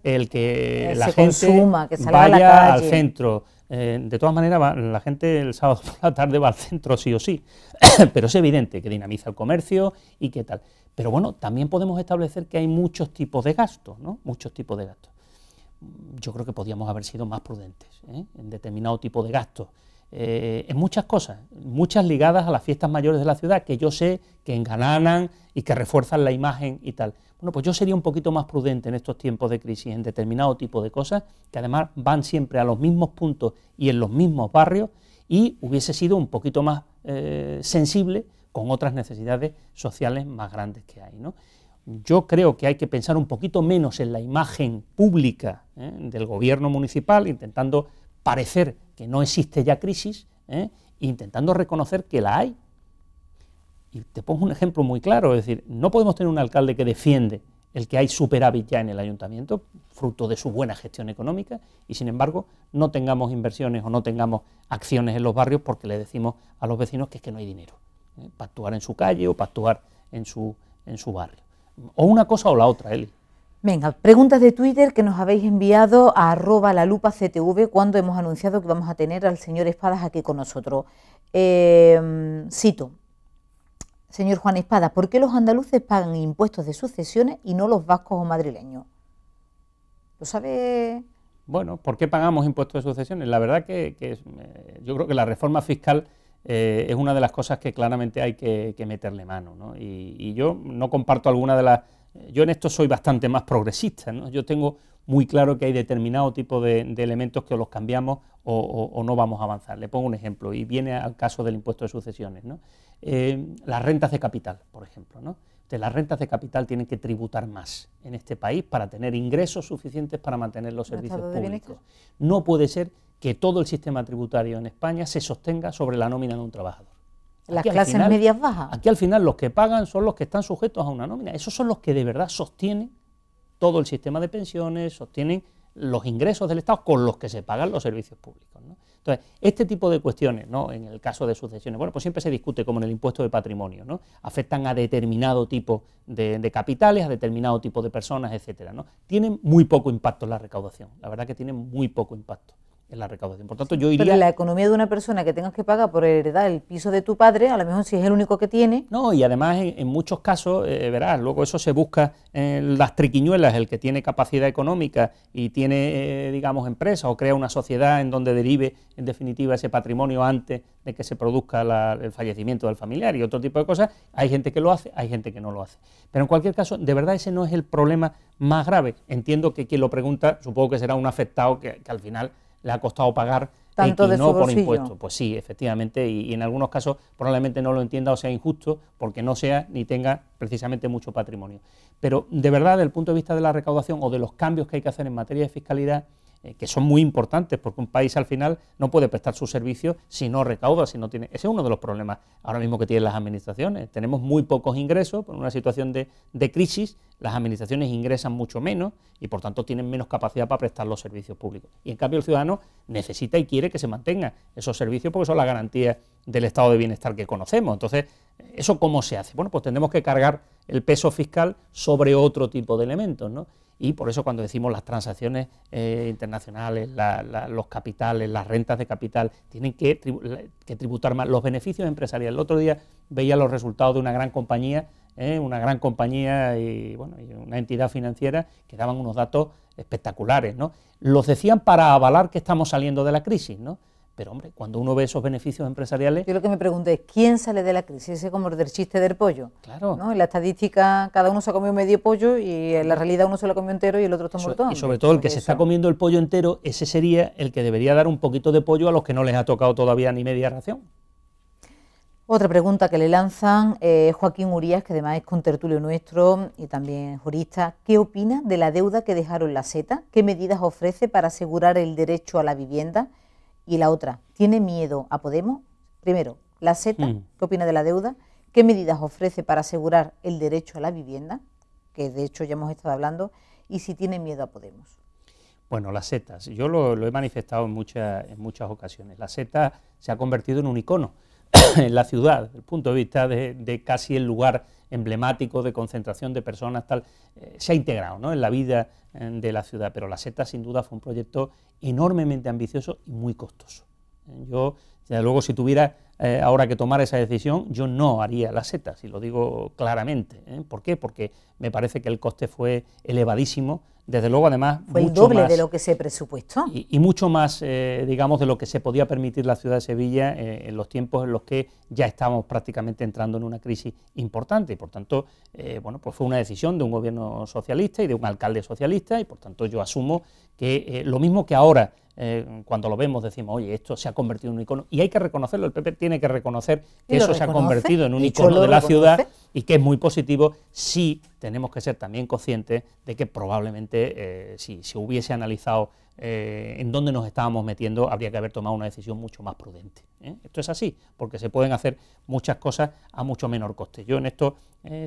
el, el que, la gente vaya al centro. Eh, de todas maneras, la gente el sábado *laughs* por la tarde va al centro sí o sí, *clears throat* pero es evidente que dinamiza el comercio y qué tal. Pero bueno, también podemos establecer que hay muchos tipos de gastos, ¿no? Muchos tipos de gastos. Yo creo que podíamos haber sido más prudentes ¿eh? en determinado tipo de gastos. Eh, en muchas cosas, muchas ligadas a las fiestas mayores de la ciudad, que yo sé que engananan y que refuerzan la imagen y tal. Bueno, pues yo sería un poquito más prudente en estos tiempos de crisis, en determinado tipo de cosas, que además van siempre a los mismos puntos y en los mismos barrios, y hubiese sido un poquito más eh, sensible con otras necesidades sociales más grandes que hay. ¿no? Yo creo que hay que pensar un poquito menos en la imagen pública ¿eh? del gobierno municipal, intentando parecer que no existe ya crisis, ¿eh? intentando reconocer que la hay. Y te pongo un ejemplo muy claro, es decir, no podemos tener un alcalde que defiende el que hay superávit ya en el ayuntamiento, fruto de su buena gestión económica, y sin embargo no tengamos inversiones o no tengamos acciones en los barrios porque le decimos a los vecinos que es que no hay dinero, ¿eh? para actuar en su calle o para actuar en su, en su barrio. O una cosa o la otra, Eli. Venga, preguntas de Twitter que nos habéis enviado a arroba la lupa CTV cuando hemos anunciado que vamos a tener al señor Espadas aquí con nosotros. Em, cito, señor Juan Espadas, ¿por qué los andaluces pagan impuestos de sucesiones y no los vascos o madrileños? ¿Lo sabe? Bueno, ¿por qué pagamos impuestos de sucesiones? La verdad que, eh, yo creo que la reforma fiscal... Eh, es una de las cosas que claramente hay que, meterle mano. ¿no? y, yo no comparto alguna de las yo en esto soy bastante más progresista, yo tengo muy claro que hay determinado tipo de, elementos que los cambiamos o, no vamos a avanzar. Le pongo un ejemplo y viene al caso del impuesto de sucesiones. Eh, las rentas de capital, por ejemplo. ¿no? las rentas de capital tienen que tributar más en este país para tener ingresos suficientes para mantener los servicios públicos. No puede ser que todo el sistema tributario en España se sostenga sobre la nómina de un trabajador. Las clases medias bajas. Aquí al final los que pagan son los que están sujetos a una nómina. Esos son los que de verdad sostienen todo el sistema de pensiones, sostienen los ingresos del Estado con los que se pagan los servicios públicos. Entonces, este tipo de cuestiones, ¿no? en el caso de sucesiones, bueno, pues siempre se discute como en el impuesto de patrimonio, ¿no? afectan a determinado tipo de, capitales, a determinado tipo de personas, etcétera. ¿no? Tienen muy poco impacto en la recaudación, la verdad que tienen muy poco impacto en la recaudación. Por tanto, yo iría... Pero la economía de una persona que tengas que pagar por heredar el piso de tu padre, a lo mejor si es el único que tiene... No, y además en, muchos casos, eh, eh, verás, luego eso se busca en las triquiñuelas, el que tiene capacidad económica y tiene, eh, digamos, empresa o crea una sociedad en donde derive, en definitiva, ese patrimonio antes de que se produzca el fallecimiento del familiar y otro tipo de cosas. Hay gente que lo hace, hay gente que no lo hace. Pero en cualquier caso, de verdad ese no es el problema más grave. Entiendo que quien lo pregunta, supongo que será un afectado que al final le ha costado pagar tanto de no por impuestos. Pues sí, efectivamente, y, y, en algunos casos probablemente no lo entienda o sea injusto porque no sea ni tenga precisamente mucho patrimonio. Pero de verdad, desde el punto de vista de la recaudación o de los cambios que hay que hacer en materia de fiscalidad, eh, que son muy importantes, porque un país al final no puede prestar sus servicios si no recauda, si no tiene... Ese es uno de los problemas ahora mismo que tienen las administraciones. Tenemos muy pocos ingresos, por una situación de, crisis, las administraciones ingresan mucho menos y por tanto tienen menos capacidad para prestar los servicios públicos. Y en cambio el ciudadano necesita y quiere que se mantengan esos servicios porque son las garantía del estado de bienestar que conocemos. Entonces, ¿eso cómo se hace? Bueno, pues tendremos que cargar el peso fiscal sobre otro tipo de elementos, ¿no? y por eso cuando decimos las transacciones eh, internacionales, los capitales, las rentas de capital, tienen que, tributar más los beneficios empresariales. El otro día veía los resultados de una gran compañía, ¿eh? una gran compañía y, bueno, una entidad financiera que daban unos datos espectaculares. ¿no? Los decían para avalar que estamos saliendo de la crisis. ¿no? Pero hombre, cuando uno ve esos beneficios empresariales... Yo lo que me pregunto es, ¿quién sale de la crisis? Ese es como el del chiste del pollo. Claro. ¿no? En la estadística cada uno se ha comido medio pollo y en la realidad uno se lo comió entero y el otro está muerto. Y sobre todo el que se está comiendo el pollo entero, ese sería el que debería dar un poquito de pollo a los que no les ha tocado todavía ni media ración. Otra pregunta que le lanzan eh, Joaquín Urias, que además es contertulio nuestro y también jurista. ¿Qué opina de la deuda que dejaron la SETA? ¿Qué medidas ofrece para asegurar el derecho a la vivienda? Y la otra, ¿tiene miedo a Podemos? Primero, la Z, hmm. ¿qué opina de la deuda? ¿Qué medidas ofrece para asegurar el derecho a la vivienda? Que de hecho ya hemos estado hablando. Y si tiene miedo a Podemos. Bueno, la Z, Yo lo, he manifestado en, muchas en muchas ocasiones. La Z se ha convertido en un icono *coughs* en la ciudad, desde el punto de vista de, casi el lugar emblemático de concentración de personas, tal, eh, se ha integrado en la vida eh, de la ciudad. Pero la SETA, sin duda, fue un proyecto enormemente ambicioso y muy costoso. Eh, yo, desde luego, si tuviera ahora que tomar esa decisión, yo no haría la SETA, si lo digo claramente. ¿Por qué? Porque me parece que el coste fue elevadísimo desde luego, además, fue el doble de lo que se presupuestó. Y, mucho más, eh, digamos, de lo que se podía permitir la ciudad de Sevilla eh, en los tiempos en los que ya estábamos prácticamente entrando en una crisis importante. Y por tanto, eh, bueno, pues fue una decisión de un gobierno socialista y de un alcalde socialista. Y por tanto, yo asumo que lo mismo que ahora, cuando lo vemos, decimos, oye, esto se ha convertido en un icono. Y hay que reconocerlo, el PP tiene que reconocer que eso se ha convertido en un icono de la ciudad y que es muy positivo si tenemos que ser también conscientes de que probablemente eh, si se hubiese analizado eh, en dónde nos estábamos metiendo, habría que haber tomado una decisión mucho más prudente. ¿eh? Esto es así, porque se pueden hacer muchas cosas a mucho menor coste. Yo en esto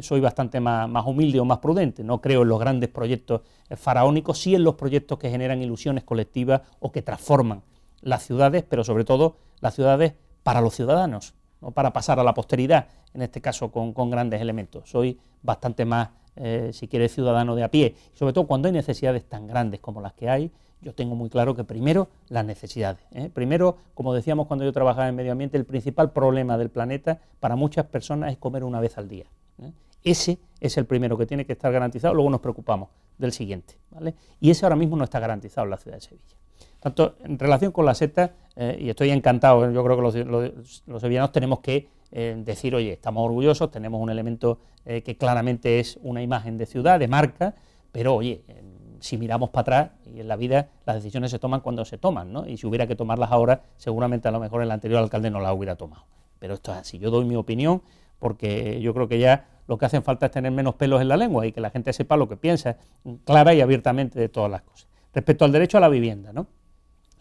soy bastante más, humilde o más prudente, no creo en los grandes proyectos faraónicos, sí en los proyectos que generan ilusiones colectivas o que transforman las ciudades, pero sobre todo las ciudades para los ciudadanos, no para pasar a la posteridad, en este caso con, con grandes elementos. Soy bastante más eh, si quieres, ciudadano de a pie. Sobre todo cuando hay necesidades tan grandes como las que hay, yo tengo muy claro que primero las necesidades. ¿eh? Primero, como decíamos cuando yo trabajaba en medio ambiente, el principal problema del planeta para muchas personas es comer una vez al día. ¿eh? Ese es el primero que tiene que estar garantizado, luego nos preocupamos del siguiente. ¿vale? Y ese ahora mismo no está garantizado en la ciudad de Sevilla. Tanto en relación con la seta, y estoy encantado, yo creo que los sevillanos tenemos que decir, oye, estamos orgullosos, tenemos un elemento eh, que claramente es una imagen de ciudad, de marca, pero oye, em, si miramos para atrás, y en la vida las decisiones se toman cuando se toman, ¿no? Y si hubiera que tomarlas ahora, seguramente a lo mejor el anterior alcalde no las hubiera tomado. Pero esto es así, yo doy mi opinión porque yo creo que ya lo que hacen falta es tener menos pelos en la lengua y que la gente sepa lo que piensa mm, clara y abiertamente de todas las cosas. Respecto al derecho a la vivienda, ¿no?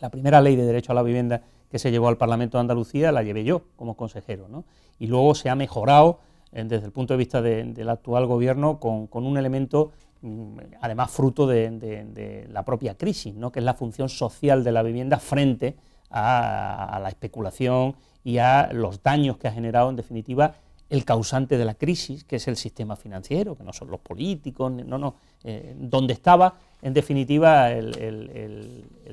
La primera ley de derecho a la vivienda que se llevó al Parlamento de Andalucía la llevé yo como consejero. Y luego se ha mejorado eh, desde el punto de vista del actual gobierno con, un elemento mm, además fruto de, la propia crisis, ¿no? que es la función social de la vivienda frente a, a, la especulación y a los daños que ha generado, en definitiva, el causante de la crisis, que es el sistema financiero, que no son los políticos, no, no, eh, donde estaba en definitiva el,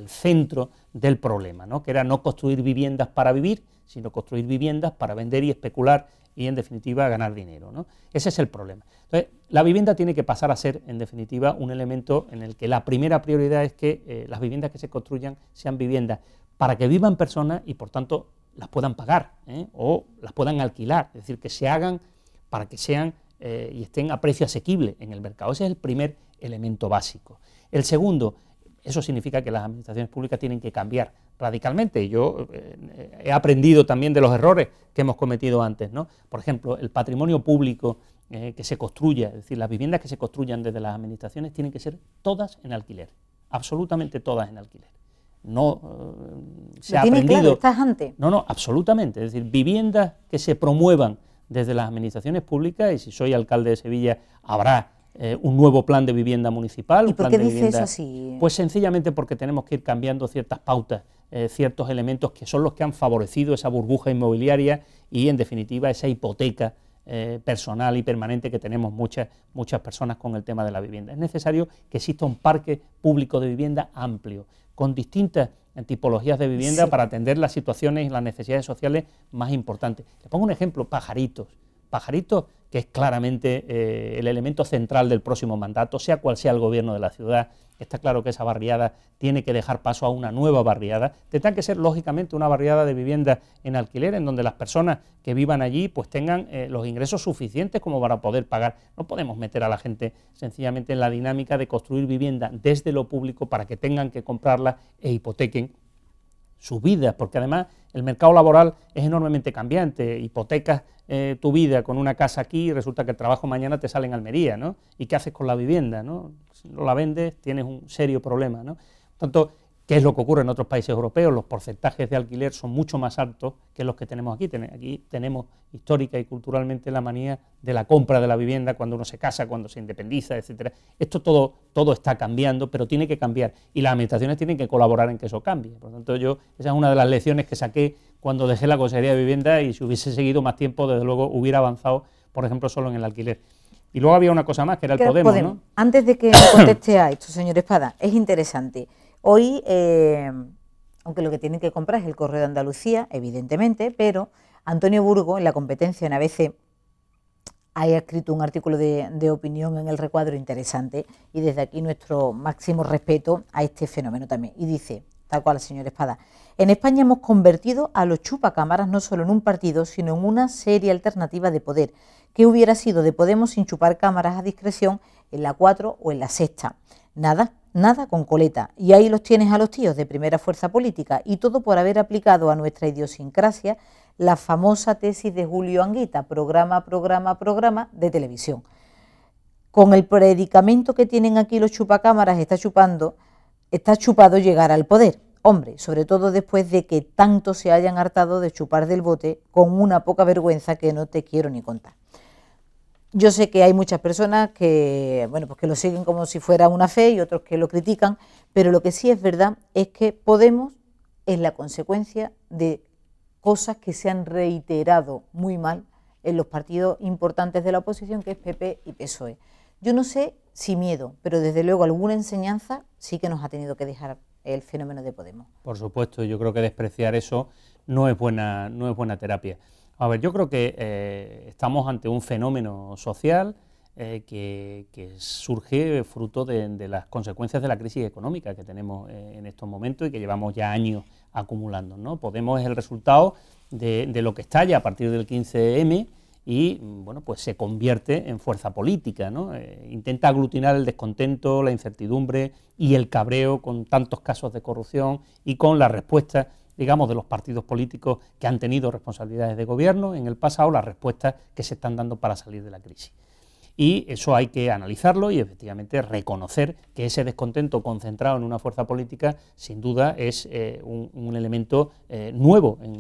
centro del problema, ¿no? que era no construir viviendas para vivir, sino construir viviendas para vender y especular y en definitiva ganar dinero. Ese es el problema. Entonces, la vivienda tiene que pasar a ser en definitiva un elemento en el que la primera prioridad es que eh, las viviendas que se construyan sean viviendas para que vivan personas y por tanto las puedan pagar ¿eh? o las puedan alquilar, es decir, que se hagan para que sean eh, y estén a precio asequible en el mercado. Ese es el primer elemento básico. El segundo, eso significa que las administraciones públicas tienen que cambiar radicalmente. Yo eh, he aprendido también de los errores que hemos cometido antes. ¿no? Por ejemplo, el patrimonio público que se construya, es decir, las viviendas que se construyan desde las administraciones tienen que ser todas en alquiler, absolutamente todas en alquiler no eh, se ha aprendido. estás No, no, absolutamente. Es decir, viviendas que se promuevan desde las administraciones públicas, y si soy alcalde de Sevilla, habrá eh, un nuevo plan de vivienda municipal. ¿Y qué así? Pues sencillamente porque tenemos que ir cambiando ciertas pautas, eh, ciertos elementos que son los que han favorecido esa burbuja inmobiliaria y, en definitiva, esa hipoteca personal y permanente que tenemos muchas, muchas personas con el tema de la vivienda. Es necesario que exista un parque público de vivienda amplio con distintas tipologías de vivienda para atender las situaciones y las necesidades sociales más importantes. Le pongo un ejemplo, pajaritos. Pajarito, que es claramente eh, el elemento central del próximo mandato, sea cual sea el gobierno de la ciudad. Está claro que esa barriada tiene que dejar paso a una nueva barriada. Tendrá que ser, lógicamente, una barriada de vivienda en alquiler, en donde las personas que vivan allí pues tengan eh, los ingresos suficientes como para poder pagar. No podemos meter a la gente sencillamente en la dinámica de construir vivienda desde lo público para que tengan que comprarla e hipotequen sus vidas, porque además el mercado laboral es enormemente cambiante, hipotecas eh, tu vida con una casa aquí y resulta que el trabajo mañana te sale en Almería, ¿no? ¿Y qué haces con la vivienda, no? Si no la vendes, tienes un serio problema, ¿no? que es lo que ocurre en otros países europeos, los porcentajes de alquiler son mucho más altos que los que tenemos aquí. Aquí tenemos histórica y culturalmente la manía de la compra de la vivienda cuando uno se casa, cuando se independiza, etcétera. Esto todo, todo está cambiando, pero tiene que cambiar y las administraciones tienen que colaborar en que eso cambie. Por lo tanto, yo esa es una de las lecciones que saqué cuando dejé la Consejería de Vivienda y si hubiese seguido más tiempo, desde luego hubiera avanzado, por ejemplo, solo en el alquiler. Y luego había una cosa más, que era el Podemos. Antes de que conteste a esto, señor Espada, es interesante. Hoy, eh, aunque lo que tienen que comprar es el correo de Andalucía, evidentemente, pero Antonio Burgo, en la competencia en ABC, ha escrito un artículo de, opinión en el recuadro interesante y desde aquí nuestro máximo respeto a este fenómeno también. Y dice, tal cual, señor Espada, en España hemos convertido a los chupacámaras no solo en un partido, sino en una serie alternativa de poder, que hubiera sido de Podemos sin chupar cámaras a discreción en la 4 o en la sexta. Nada, nada con coleta. Y ahí los tienes a los tíos de primera fuerza política y todo por haber aplicado a nuestra idiosincrasia la famosa tesis de Julio Anguita, programa, programa, programa de televisión. Con el predicamento que tienen aquí los chupacámaras está chupando, está chupado llegar al poder. Hombre, sobre todo después de que tanto se hayan hartado de chupar del bote con una poca vergüenza que no te quiero ni contar. Yo sé que hay muchas personas que, bueno, pues lo siguen como si fuera una fe y otros que lo critican, pero lo que sí es verdad es que Podemos es la consecuencia de cosas que se han reiterado muy mal en los partidos importantes de la oposición, que es PP y PSOE. Yo no sé si miedo, pero desde luego alguna enseñanza sí que nos ha tenido que dejar el fenómeno de Podemos. Por supuesto, yo creo que despreciar eso no es buena, no es buena terapia. A ver, yo creo que eh, estamos ante un fenómeno social eh, que, surge fruto de, las consecuencias de la crisis económica que tenemos eh, en estos momentos y que llevamos ya años acumulando. ¿no? Podemos es el resultado de, lo que estalla a partir del 15M y bueno, pues se convierte en fuerza política. ¿no? intenta aglutinar el descontento, la incertidumbre y el cabreo con tantos casos de corrupción y con la respuesta digamos, de los partidos políticos que han tenido responsabilidades de gobierno en el pasado, las respuestas que se están dando para salir de la crisis y eso hay que analizarlo y efectivamente reconocer que ese descontento concentrado en una fuerza política sin duda es eh, un, elemento eh, nuevo en,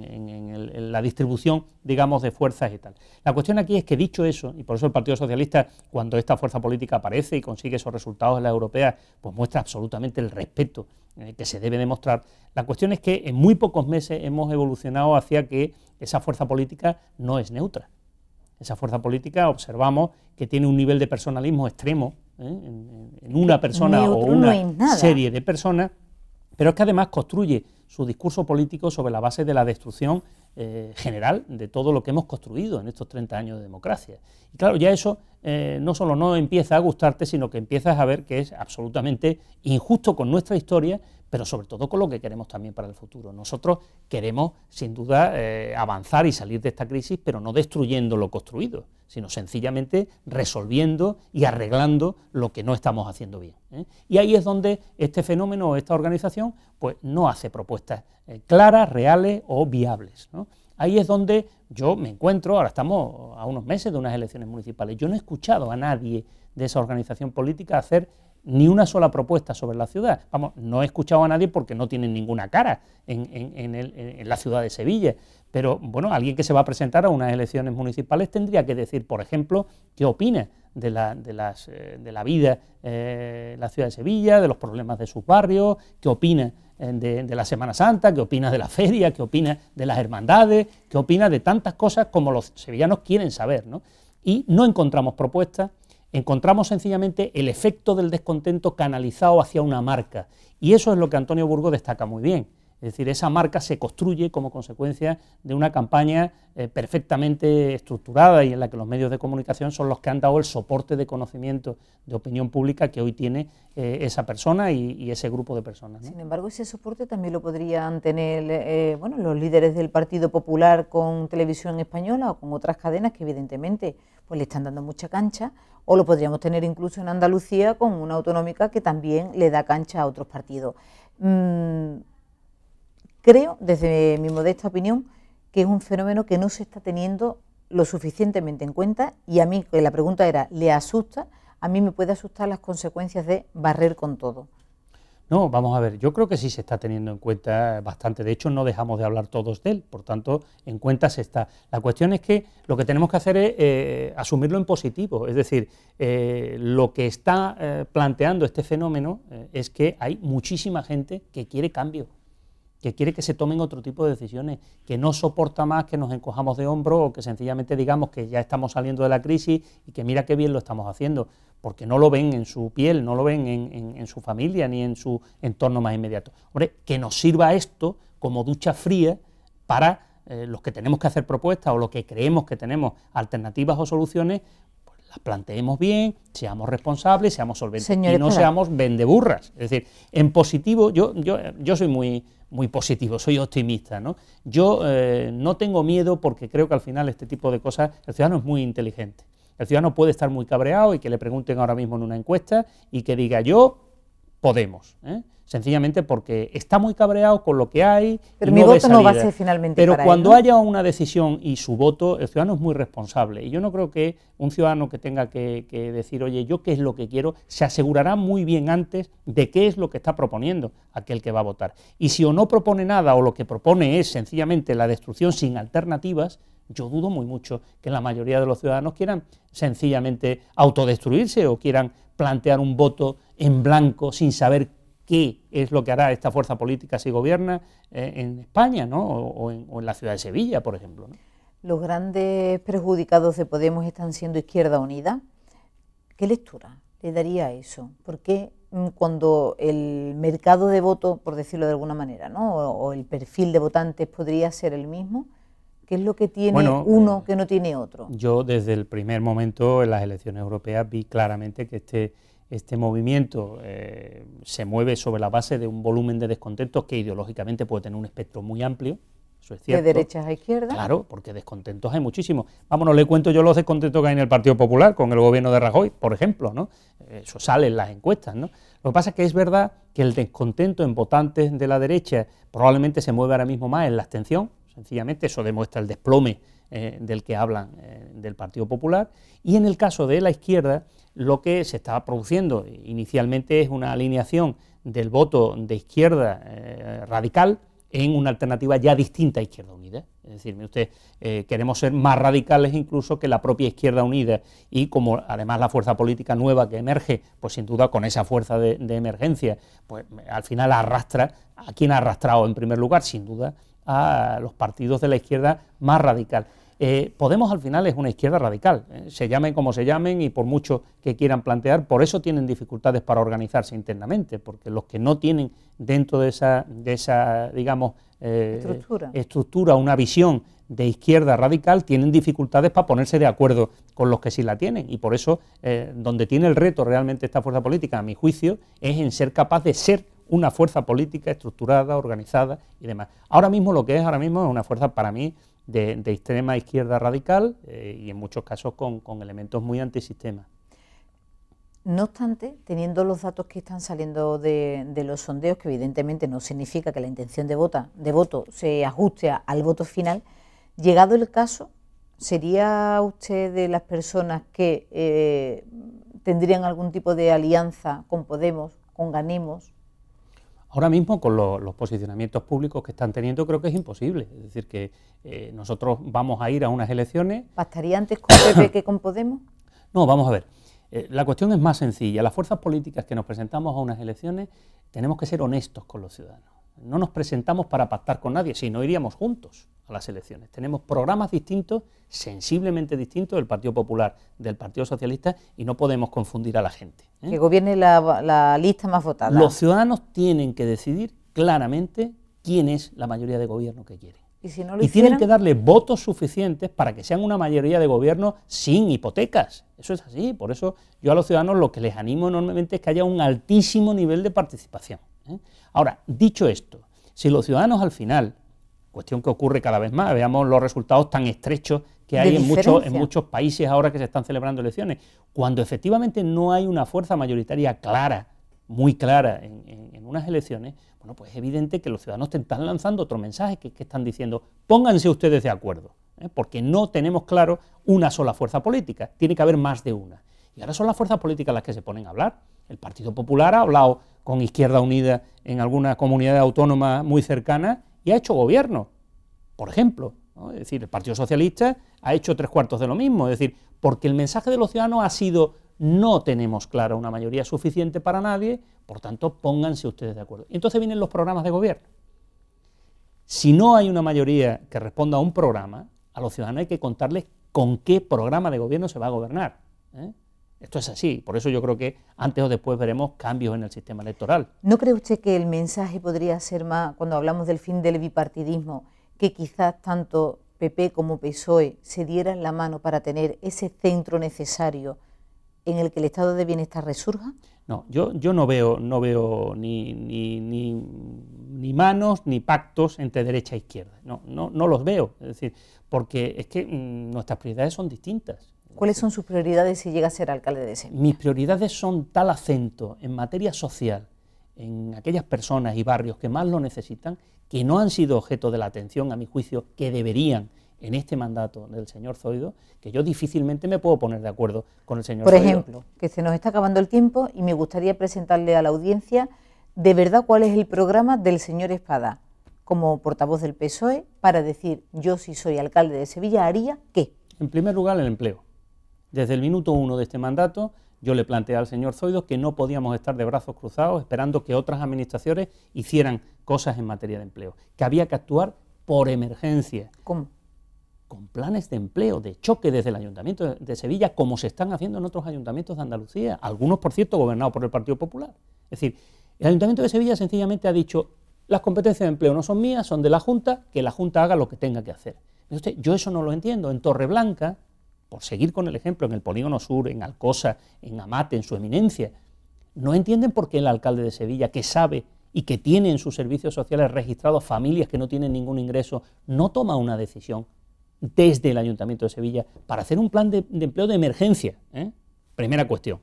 la distribución, digamos, de fuerzas y tal. La cuestión aquí es que dicho eso, y por eso el Partido Socialista, cuando esta fuerza política aparece y consigue esos resultados en las europeas, pues muestra absolutamente el respeto eh, que se debe demostrar. La cuestión es que en muy pocos meses hemos evolucionado hacia que esa fuerza política no es neutra esa fuerza política observamos que tiene un nivel de personalismo extremo ¿eh? en, una persona o una serie de personas, pero es que además construye su discurso político sobre la base de la destrucción eh, general de todo lo que hemos construido en estos 30 años de democracia. Y claro, ya eso eh, no solo no empieza a gustarte, sino que empiezas a ver que es absolutamente injusto con nuestra historia pero sobre todo con lo que queremos también para el futuro. Nosotros queremos, sin duda, eh, avanzar y salir de esta crisis, pero no destruyendo lo construido, sino sencillamente resolviendo y arreglando lo que no estamos haciendo bien. ¿eh? Y ahí es donde este fenómeno o esta organización pues, no hace propuestas eh, claras, reales o viables. Ahí es donde yo me encuentro, ahora estamos a unos meses de unas elecciones municipales, yo no he escuchado a nadie de esa organización política hacer ni una sola propuesta sobre la ciudad. Vamos, no he escuchado a nadie porque no tienen ninguna cara en, la ciudad de Sevilla. Pero bueno, alguien que se va a presentar a unas elecciones municipales tendría que decir, por ejemplo, qué opina de la, eh, vida en eh, la ciudad de Sevilla, de los problemas de sus barrios, qué opina eh, de, de, la Semana Santa, qué opina de la feria, qué opina de las hermandades, qué opina de tantas cosas como los sevillanos quieren saber. ¿no? Y no encontramos propuestas encontramos sencillamente el efecto del descontento canalizado hacia una marca. Y eso es lo que Antonio Burgo destaca muy bien. Es decir, esa marca se construye como consecuencia de una campaña eh, perfectamente estructurada y en la que los medios de comunicación son los que han dado el soporte de conocimiento de opinión pública que hoy tiene eh, esa persona y, ese grupo de personas. Sin embargo, ese soporte también lo podrían tener eh, bueno, los líderes del Partido Popular con Televisión Española o con otras cadenas que evidentemente pues le están dando mucha cancha, o lo podríamos tener incluso en Andalucía con una autonómica que también le da cancha a otros partidos. Mm, creo, desde mi modesta opinión, que es un fenómeno que no se está teniendo lo suficientemente en cuenta y a mí, la pregunta era, ¿le asusta? A mí me puede asustar las consecuencias de barrer con todo. No, vamos a ver, yo creo que sí se está teniendo en cuenta bastante, de hecho no dejamos de hablar todos de él, por tanto en cuenta se está. La cuestión es que lo que tenemos que hacer es eh, asumirlo en positivo, es decir, eh, lo que está eh, planteando este fenómeno es que hay muchísima gente que quiere cambio, que quiere que se tomen otro tipo de decisiones, que no soporta más que nos encojamos de hombro o que sencillamente digamos que ya estamos saliendo de la crisis y que mira qué bien lo estamos haciendo porque no lo ven en su piel, no lo ven en, su familia ni en su entorno más inmediato. Hombre, que nos sirva esto como ducha fría para eh, los que tenemos que hacer propuestas o los que creemos que tenemos alternativas o soluciones, pues las planteemos bien, seamos responsables, seamos solventes y no seamos vendeburras. Es decir, en positivo, yo, yo, yo soy muy, muy positivo, soy optimista. ¿no? Yo eh, no tengo miedo porque creo que al final este tipo de cosas, el ciudadano es muy inteligente el ciudadano puede estar muy cabreado y que le pregunten ahora mismo en una encuesta y que diga yo Podemos, ¿eh? sencillamente porque está muy cabreado con lo que hay. Pero mi voto no va a ser finalmente. Pero cuando haya una decisión y su voto, el ciudadano es muy responsable. Y yo no creo que un ciudadano que tenga que, que, decir, oye, yo qué es lo que quiero, se asegurará muy bien antes de qué es lo que está proponiendo aquel que va a votar. Y si o no propone nada o lo que propone es sencillamente la destrucción sin alternativas, yo dudo muy mucho que la mayoría de los ciudadanos quieran sencillamente autodestruirse o quieran plantear un voto en blanco sin saber qué es lo que hará esta fuerza política si gobierna eh, en España ¿no? o, en, la ciudad de Sevilla, por ejemplo. Los grandes perjudicados de Podemos están siendo Izquierda Unida. ¿Qué lectura le daría a eso? Porque mm, cuando el mercado de voto, por decirlo de alguna manera, ¿no? o el perfil de votantes podría ser el mismo, ¿Qué es lo que tiene uno eh, que no tiene otro? Yo desde el primer momento en las elecciones europeas vi claramente que este, este movimiento eh, se mueve sobre la base de un volumen de descontentos que ideológicamente puede tener un espectro muy amplio. De derechas a izquierdas. Claro, porque descontentos hay muchísimos. Vámonos, le cuento yo los descontentos que hay en el Partido Popular con el gobierno de Rajoy, por ejemplo, ¿no? Eso sale en las encuestas, ¿no? Lo que pasa es que es verdad que el descontento en votantes de la derecha probablemente se mueve ahora mismo más en la abstención, Sencillamente eso demuestra el desplome eh, del que hablan eh, del Partido Popular. Y en el caso de la izquierda, lo que se está produciendo inicialmente es una alineación del voto de izquierda eh, radical en una alternativa ya distinta a Izquierda Unida. Es decir, usted, queremos ser más radicales incluso que la propia Izquierda Unida y como además la fuerza política nueva que emerge, pues sin duda con esa fuerza de, de emergencia, pues al final arrastra a quien ha arrastrado en primer lugar, sin duda, a los partidos de la izquierda más radical. Eh, Podemos al final es una izquierda radical, eh, se llamen como se llamen y por mucho que quieran plantear, por eso tienen dificultades para organizarse internamente, porque los que no tienen dentro de esa, de esa digamos, eh, estructura. estructura. una visión de izquierda radical, tienen dificultades para ponerse de acuerdo con los que sí la tienen. Y por eso, donde tiene el reto realmente esta fuerza política, a mi juicio, es en ser capaz de ser una fuerza política estructurada, organizada y demás. Ahora mismo lo que es ahora mismo es una fuerza para mí de, extrema izquierda radical eh, y en muchos casos con, elementos muy antisistema. No obstante, teniendo los datos que están saliendo de, los sondeos, que evidentemente no significa que la intención de, vota, de voto se ajuste al voto final, llegado el caso, ¿sería usted de las personas que eh, tendrían algún tipo de alianza con Podemos, con Ganemos, Ahora mismo, con los posicionamientos públicos que están teniendo, creo que es imposible. Es decir, que eh, nosotros vamos a ir a unas elecciones. ¿Bastaría antes con PP que con Podemos? *coughs* No, vamos a ver. Eh, la cuestión es más sencilla. Las fuerzas políticas que nos presentamos a unas elecciones tenemos que ser honestos con los ciudadanos. No nos presentamos para pactar con nadie, sino no iríamos juntos a las elecciones. Tenemos programas distintos, sensiblemente distintos, del Partido Popular, del Partido Socialista, y no podemos confundir a la gente. ¿eh? Que gobierne la, lista más votada. Los ciudadanos tienen que decidir claramente quién es la mayoría de gobierno que quieren. Y, tienen que darle votos suficientes para que sean una mayoría de gobierno sin hipotecas. Eso es así. Por eso yo a los ciudadanos lo que les animo enormemente es que haya un altísimo nivel de participación. ¿eh? Ahora, dicho esto, si los ciudadanos al final cuestión que ocurre cada vez más. Veamos los resultados tan estrechos que hay en muchos, en muchos países ahora que se están celebrando elecciones. Cuando efectivamente no hay una fuerza mayoritaria clara, muy clara en, unas elecciones, bueno, pues es evidente que los ciudadanos te están lanzando otro mensaje que, que están diciendo, pónganse ustedes de acuerdo, ¿eh? porque no tenemos claro una sola fuerza política, tiene que haber más de una. Y ahora son las fuerzas políticas las que se ponen a hablar. El Partido Popular ha hablado con Izquierda Unida en alguna comunidad autónoma muy cercana y ha hecho gobierno, por ejemplo. Es decir, el Partido Socialista ha hecho tres cuartos de lo mismo, es decir, porque el mensaje de los ciudadanos ha sido no tenemos clara una mayoría suficiente para nadie, por tanto pónganse ustedes de acuerdo. Y entonces vienen los programas de gobierno. Si no hay una mayoría que responda a un programa, a los ciudadanos hay que contarles con qué programa de gobierno se va a gobernar. ¿eh? Esto es así, por eso yo creo que antes o después veremos cambios en el sistema electoral. ¿No cree usted que el mensaje podría ser más, cuando hablamos del fin del bipartidismo, que quizás tanto PP como PSOE se dieran la mano para tener ese centro necesario en el que el estado de bienestar resurja? No, yo, no veo, no veo ni, manos ni pactos entre derecha e izquierda. No, no, no los veo. Es decir, porque es que mm, nuestras prioridades son distintas. ¿Cuáles son sus prioridades si llega a ser alcalde de Sevilla? Mis prioridades son tal acento en materia social, en aquellas personas y barrios que más lo necesitan, que no han sido objeto de la atención, a mi juicio, que deberían en este mandato del señor Zoido, que yo difícilmente me puedo poner de acuerdo con el señor Por ejemplo, que se nos está acabando el tiempo y me gustaría presentarle a la audiencia de verdad cuál es el programa del señor Espada como portavoz del PSOE para decir yo si soy alcalde de Sevilla haría qué. En primer lugar, el empleo. Desde el minuto uno de este mandato, yo le planteé al señor Zoido que no podíamos estar de brazos cruzados esperando que otras administraciones hicieran cosas en materia de empleo, que había que actuar por emergencia. Con planes de empleo, de choque desde el Ayuntamiento de Sevilla, como se están haciendo en otros ayuntamientos de Andalucía, algunos, por cierto, gobernados por el Partido Popular. Es decir, el Ayuntamiento de Sevilla sencillamente ha dicho, las competencias de empleo no son mías, son de la Junta, que la Junta haga lo que tenga que hacer. yo eso no lo entiendo. En Torreblanca, por seguir con el ejemplo, en el Polígono Sur, en Alcosa, en Amate, en su eminencia, no entienden por qué el alcalde de Sevilla, que sabe y que tiene en sus servicios sociales registrados familias que no tienen ningún ingreso, no toma una decisión desde el Ayuntamiento de Sevilla para hacer un plan de, empleo de emergencia. ¿eh? Primera cuestión.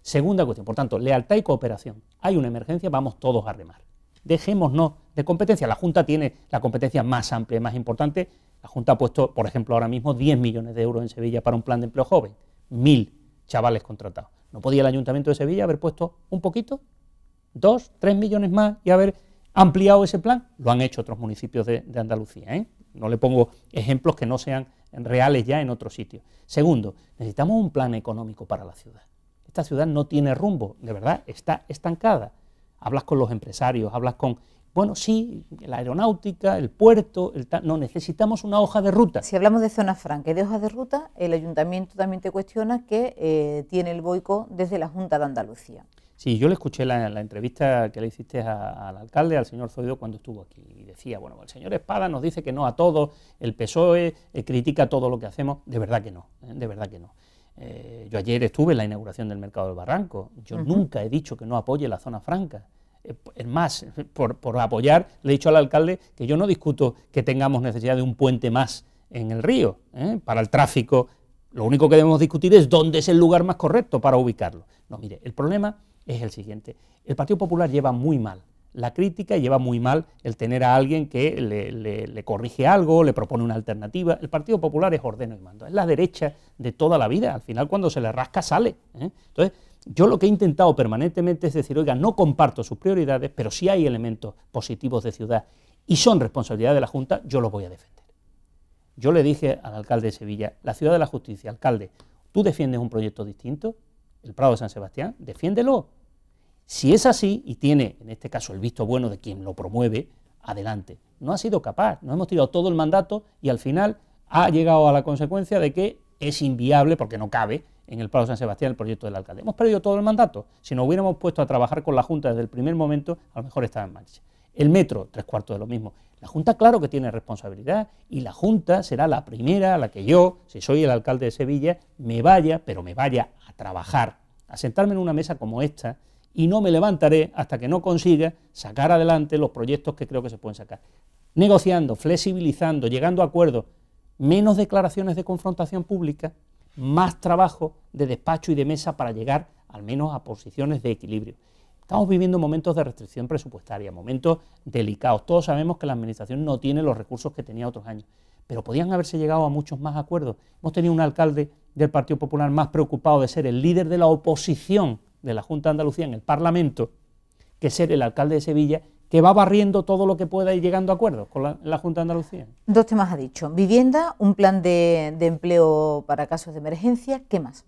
Segunda cuestión, por tanto, lealtad y cooperación. Hay una emergencia, vamos todos a remar dejémonos de competencia. La Junta tiene la competencia más amplia y más importante. La Junta ha puesto, por ejemplo, ahora mismo 10 millones de euros en Sevilla para un plan de empleo joven. Mil chavales contratados. ¿No podía el Ayuntamiento de Sevilla haber puesto un poquito? ¿Dos, tres millones más y haber ampliado ese plan? Lo han hecho otros municipios de, Andalucía. ¿eh? No le pongo ejemplos que no sean reales ya en otros sitios. Segundo, necesitamos un plan económico para la ciudad. Esta ciudad no tiene rumbo, de verdad, está estancada hablas con los empresarios, hablas con, bueno, sí, la aeronáutica, el puerto, no, necesitamos una hoja de ruta. Si hablamos de zona franca y de hojas de ruta, el ayuntamiento también te cuestiona que eh, tiene el boico desde la Junta de Andalucía. Sí, yo le escuché la, entrevista que le hiciste al alcalde, al señor Zoido, cuando estuvo aquí. Y decía, bueno, el señor Espada nos dice que no a todo, el PSOE eh, critica todo lo que hacemos. De verdad que no, ¿eh? de verdad que no. Eh, yo ayer estuve en la inauguración del Mercado del Barranco. Yo nunca he dicho que no apoye la zona franca. Eh, es más, *laughs* por, apoyar, le he dicho al alcalde que yo no discuto que tengamos necesidad de un puente más en el río ¿eh? para el tráfico. Lo único que debemos discutir es dónde es el lugar más correcto para ubicarlo. No, mire, el problema es el siguiente. El Partido Popular lleva muy mal la crítica lleva muy mal el tener a alguien que le, corrige algo, le propone una alternativa. El Partido Popular es ordeno y mando, es la derecha de toda la vida, al final cuando se le rasca sale. ¿eh? Entonces, yo lo que he intentado permanentemente es decir, oiga, no comparto sus prioridades, pero si hay elementos positivos de ciudad y son responsabilidad de la Junta, yo los voy a defender. Yo le dije al alcalde de Sevilla, la ciudad de la justicia, alcalde, tú defiendes un proyecto distinto, el Prado de San Sebastián, defiéndelo, si es así y tiene, en este caso, el visto bueno de quien lo promueve, adelante. No ha sido capaz, no hemos tirado todo el mandato y al final ha llegado a la consecuencia de que es inviable porque no cabe en el Palo San Sebastián el proyecto del alcalde. Hemos perdido todo el mandato. Si nos hubiéramos puesto a trabajar con la Junta desde el primer momento, a lo mejor estaba en marcha. El metro, tres cuartos de lo mismo. La Junta, claro que tiene responsabilidad y la Junta será la primera a la que yo, si soy el alcalde de Sevilla, me vaya, pero me vaya a trabajar, a sentarme en una mesa como esta y no me levantaré hasta que no consiga sacar adelante los proyectos que creo que se pueden sacar. Negociando, flexibilizando, llegando a acuerdos, menos declaraciones de confrontación pública, más trabajo de despacho y de mesa para llegar al menos a posiciones de equilibrio. Estamos viviendo momentos de restricción presupuestaria, momentos delicados. Todos sabemos que la Administración no tiene los recursos que tenía otros años, pero podían haberse llegado a muchos más acuerdos. Hemos tenido un alcalde del Partido Popular más preocupado de ser el líder de la oposición de la Junta de Andalucía en el Parlamento que ser el alcalde de Sevilla que va barriendo todo lo que pueda y llegando a acuerdos con la, Junta de Andalucía. Dos temas ha dicho. Vivienda, un plan de, empleo para casos de emergencia. ¿Qué más?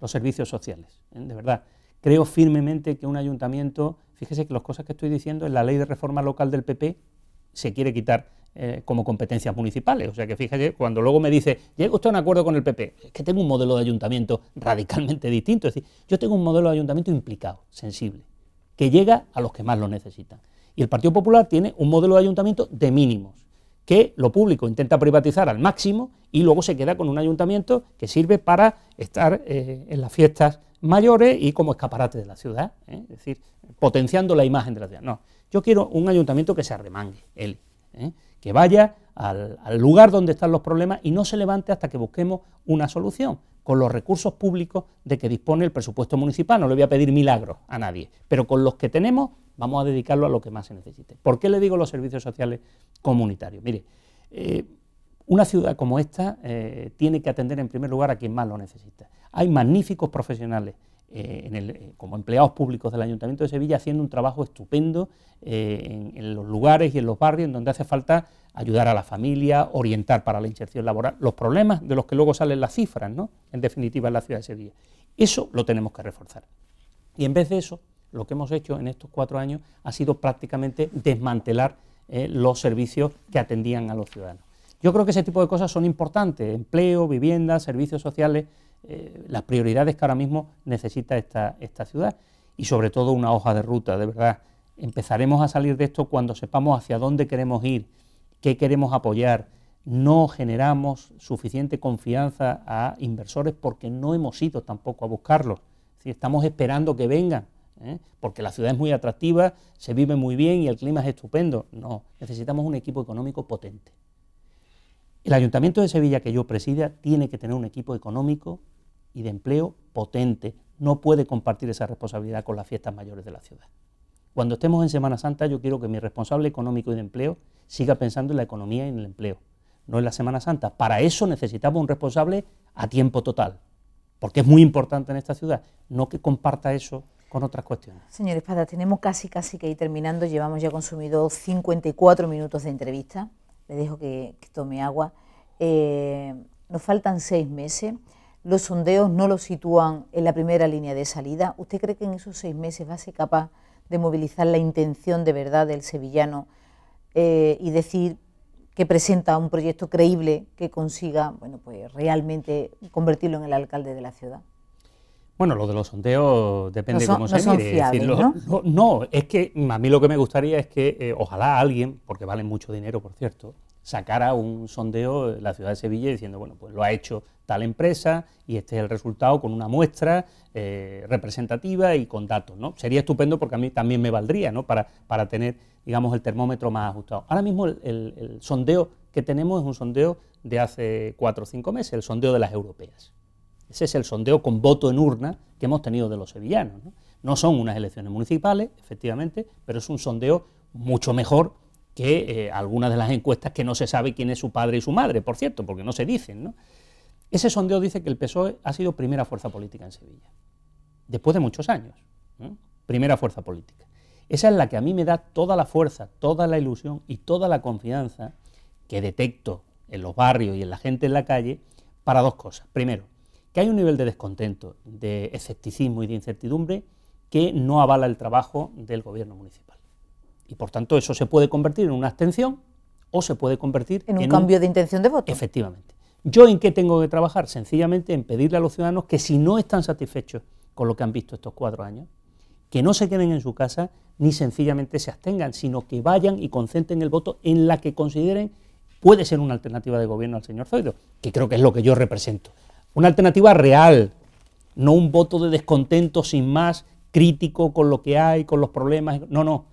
Los servicios sociales. ¿eh? De verdad, creo firmemente que un ayuntamiento, fíjese que las cosas que estoy diciendo en la ley de reforma local del PP se quiere quitar eh, como competencias municipales. O sea que fíjate, cuando luego me dice, llega usted a un acuerdo con el PP, es que tengo un modelo de ayuntamiento radicalmente distinto. Es decir, yo tengo un modelo de ayuntamiento implicado, sensible, que llega a los que más lo necesitan. Y el Partido Popular tiene un modelo de ayuntamiento de mínimos que lo público intenta privatizar al máximo y luego se queda con un ayuntamiento que sirve para estar eh, en las fiestas mayores y como escaparate de la ciudad, ¿eh? es decir, potenciando la imagen de la ciudad. No, yo quiero un ayuntamiento que se arremangue, él. ¿eh? que vaya al, lugar donde están los problemas y no se levante hasta que busquemos una solución con los recursos públicos de que dispone el presupuesto municipal. No le voy a pedir milagros a nadie, pero con los que tenemos vamos a dedicarlo a lo que más se necesite. ¿Por qué le digo los servicios sociales comunitarios? Mire, eh, una ciudad como esta eh, tiene que atender en primer lugar a quien más lo necesita. Hay magníficos profesionales eh, como empleados públicos del Ayuntamiento de Sevilla haciendo un trabajo estupendo eh, en, los lugares y en los barrios en donde hace falta ayudar a la familia, orientar para la inserción laboral, los problemas de los que luego salen las cifras, ¿no? en definitiva, en la ciudad de Sevilla. Eso lo tenemos que reforzar. Y en vez de eso, lo que hemos hecho en estos cuatro años ha sido prácticamente desmantelar eh, los servicios que atendían a los ciudadanos. Yo creo que ese tipo de cosas son importantes, empleo, vivienda, servicios sociales, eh, las prioridades que ahora mismo necesita esta, ciudad y sobre todo una hoja de ruta, de verdad. Empezaremos a salir de esto cuando sepamos hacia dónde queremos ir, qué queremos apoyar. No generamos suficiente confianza a inversores porque no hemos ido tampoco a buscarlos. Si estamos esperando que vengan, ¿eh? porque la ciudad es muy atractiva, se vive muy bien y el clima es estupendo. No, necesitamos un equipo económico potente. El Ayuntamiento de Sevilla que yo presida tiene que tener un equipo económico y de empleo potente. No puede compartir esa responsabilidad con las fiestas mayores de la ciudad. Cuando estemos en Semana Santa yo quiero que mi responsable económico y de empleo siga pensando en la economía y en el empleo, no en la Semana Santa. Para eso necesitamos un responsable a tiempo total, porque es muy importante en esta ciudad, no que comparta eso con otras cuestiones. Señor Espada, tenemos casi, casi que ir terminando, llevamos ya consumido 54 minutos de entrevista le dejo que, tome agua. Eh, nos faltan seis meses, los sondeos no lo sitúan en la primera línea de salida. ¿Usted cree que en esos seis meses va a ser capaz de movilizar la intención de verdad del sevillano eh, y decir que presenta un proyecto creíble que consiga bueno, pues, realmente convertirlo en el alcalde de la ciudad? Bueno, lo de los sondeos depende no cómo se no ¿no? ¿no? es que a mí lo que me gustaría es que eh, ojalá alguien, porque vale mucho dinero, por cierto, sacara un sondeo en la ciudad de Sevilla diciendo, bueno, pues lo ha hecho tal empresa y este es el resultado con una muestra eh, representativa y con datos, ¿no? Sería estupendo porque a mí también me valdría, ¿no? Para, para tener, digamos, el termómetro más ajustado. Ahora mismo el sondeo que tenemos es un sondeo de hace cuatro o cinco meses, el sondeo de las europeas. Ese es el sondeo con voto en urna que hemos tenido de los sevillanos. ¿no? son unas elecciones municipales, efectivamente, pero es un sondeo mucho mejor que eh, algunas de las encuestas que no se sabe quién es su padre y su madre, por cierto, porque no se dicen. Ese sondeo dice que el PSOE ha sido primera fuerza política en Sevilla, después de muchos años. Primera fuerza política. Esa es la que a mí me da toda la fuerza, toda la ilusión y toda la confianza que detecto en los barrios y en la gente en la calle para dos cosas. Primero, que hay un nivel de descontento, de escepticismo y de incertidumbre que no avala el trabajo del gobierno municipal. Y por tanto eso se puede convertir en una abstención o se puede convertir en un cambio de intención de voto. Efectivamente. ¿Yo en qué tengo que trabajar? Sencillamente en pedirle a los ciudadanos que si no están satisfechos con lo que han visto estos cuatro años, que no se queden en su casa ni sencillamente se abstengan, sino que vayan y concentren el voto en la que consideren puede ser una alternativa de gobierno al señor Zoido, que creo que es lo que yo represento. Una alternativa real, no un voto de descontento sin más, crítico con lo que hay, con los problemas. No, no.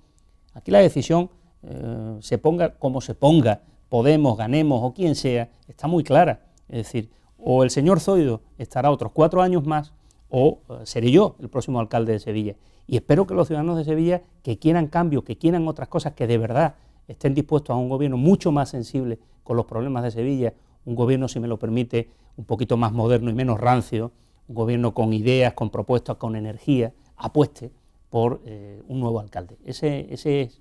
Aquí la decisión, eh, se ponga como se ponga, Podemos, ganemos o quien sea, está muy clara. Es decir, o el señor Zoido estará otros cuatro años más o eh, seré yo el próximo alcalde de Sevilla. Y espero que los ciudadanos de Sevilla que quieran cambio, que quieran otras cosas, que de verdad estén dispuestos a un gobierno mucho más sensible con los problemas de Sevilla, un gobierno, si me lo permite, un poquito más moderno y menos rancio, un gobierno con ideas, con propuestas, con energía, apueste por eh, un nuevo alcalde. Ese, es eh,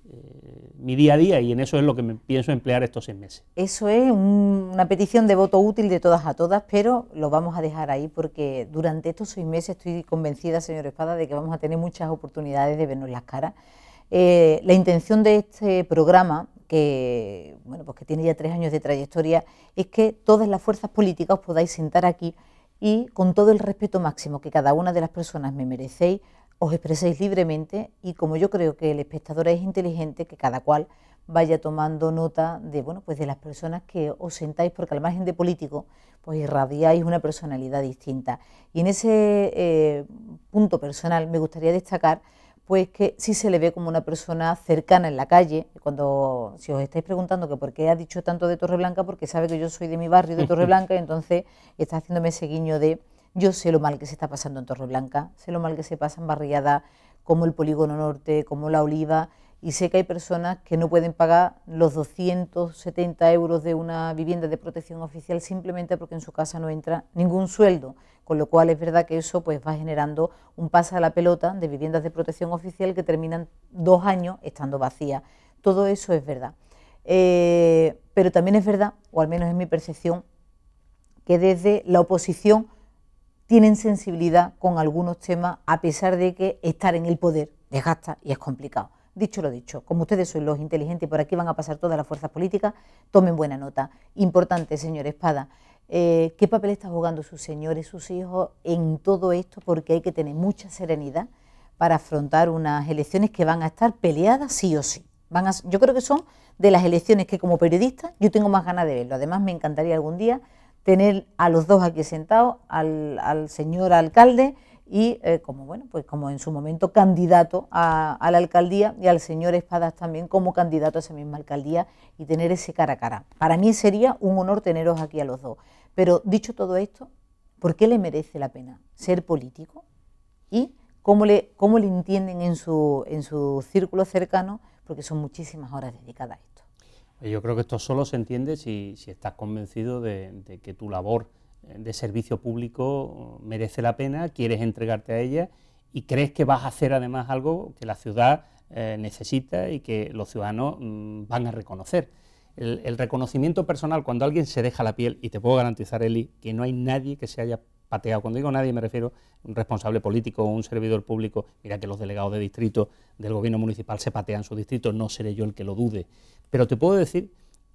mi día a día y en eso es lo que me pienso emplear estos seis meses. Eso es una petición de voto útil de todas a todas, pero lo vamos a dejar ahí porque durante estos seis meses estoy convencida, señor Espada, de que vamos a tener muchas oportunidades de vernos las caras eh, la intención de este programa, que, bueno, pues que tiene ya tres años de trayectoria, es que todas las fuerzas políticas os podáis sentar aquí y con todo el respeto máximo que cada una de las personas me merecéis, os expreséis libremente y como yo creo que el espectador es inteligente, que cada cual vaya tomando nota de, bueno, pues de las personas que os sentáis, porque al margen de político, pues irradiáis una personalidad distinta. Y en ese eh, punto personal me gustaría destacar pues que sí se le ve como una persona cercana en la calle. Cuando, si os estáis preguntando que por qué ha dicho tanto de Torreblanca, porque sabe que yo soy de mi barrio de Torreblanca, y *laughs* entonces está haciéndome ese guiño de yo sé lo mal que se está pasando en Torreblanca, sé lo mal que se pasa en Barriada... como el Polígono Norte, como la Oliva, y sé que hay personas que no pueden pagar los 270 euros de una vivienda de protección oficial simplemente porque en su casa no entra ningún sueldo, con lo cual es verdad que eso pues va generando un paso a la pelota de viviendas de protección oficial que terminan dos años estando vacías. Todo eso es verdad. Eh, pero también es verdad, o al menos es mi percepción, que desde la oposición tienen sensibilidad con algunos temas a pesar de que estar en el poder desgasta y es complicado. Dicho lo dicho, como ustedes son los inteligentes, y por aquí van a pasar todas las fuerzas políticas, tomen buena nota. Importante, señor Espada, eh, ¿qué papel está jugando sus señores, sus hijos en todo esto? Porque hay que tener mucha serenidad para afrontar unas elecciones que van a estar peleadas sí o sí. Van yo creo que son de las elecciones que como periodista yo tengo más ganas de verlo. Además me encantaría algún día tener a los dos aquí sentados, al señor alcalde y eh, como bueno, pues como en su momento candidato a, la alcaldía y al señor Espadas también como candidato a esa misma alcaldía y tener ese cara a cara. Para mí sería un honor teneros aquí a los dos. Pero dicho todo esto, ¿por qué le merece la pena ser político? ¿Y cómo le, cómo le entienden en su, en su círculo cercano? Porque son muchísimas horas dedicadas a esto. Yo creo que esto solo se entiende si, estás convencido de que tu labor de servicio público merece la pena, quieres entregarte a ella y crees que vas a hacer además algo que la ciudad eh, necesita y que los ciudadanos mm, van a reconocer. El, reconocimiento personal, cuando alguien se deja la piel, y te puedo garantizar, Eli, que no hay nadie que se haya pateado. Cuando digo nadie me refiero a un responsable político o un servidor público. Mira que los delegados de distrito del gobierno municipal se patean su distrito, no seré yo el que lo dude. Pero te puedo decir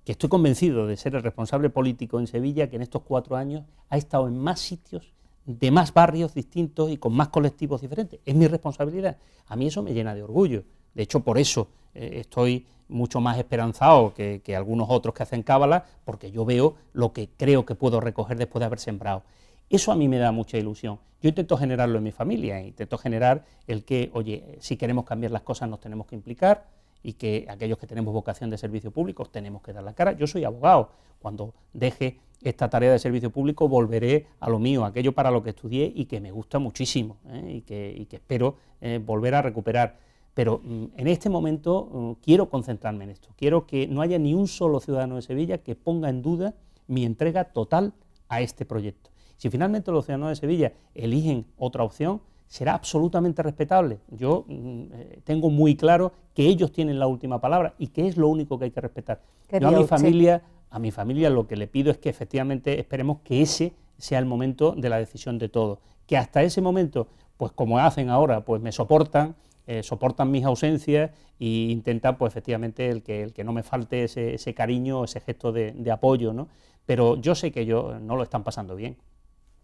que estoy convencido de ser el responsable político en Sevilla, que en estos cuatro años ha estado en más sitios, de más barrios distintos y con más colectivos diferentes. Es mi responsabilidad. A mí eso me llena de orgullo. De hecho, por eso eh, estoy mucho más esperanzado que, que algunos otros que hacen cábala, porque yo veo lo que creo que puedo recoger después de haber sembrado. Eso a mí me da mucha ilusión. Yo intento generarlo en mi familia, intento generar el que, oye, si queremos cambiar las cosas nos tenemos que implicar, y que aquellos que tenemos vocación de servicio público tenemos que dar la cara. Yo soy abogado. Cuando deje esta tarea de servicio público volveré a lo mío, aquello para lo que estudié y que me gusta muchísimo ¿eh? y, que, espero eh, volver a recuperar. Pero mm, en este momento mm, quiero concentrarme en esto. Quiero que no haya ni un solo ciudadano de Sevilla que ponga en duda mi entrega total a este proyecto. Si finalmente los ciudadanos de Sevilla eligen otra opción, será absolutamente respetable. Yo mm, eh, tengo muy claro que ellos tienen la última palabra y que es lo único que hay que respetar. Yo a mi familia, a mi familia lo que le pido es que efectivamente esperemos que ese sea el momento de la decisión de todos. Que hasta ese momento, pues como hacen ahora, pues me soportan, eh, soportan mis ausencias e intentan, pues efectivamente, el que, el que no me falte ese, cariño, ese gesto de, apoyo, ¿no? Pero yo sé que yo no lo están pasando bien.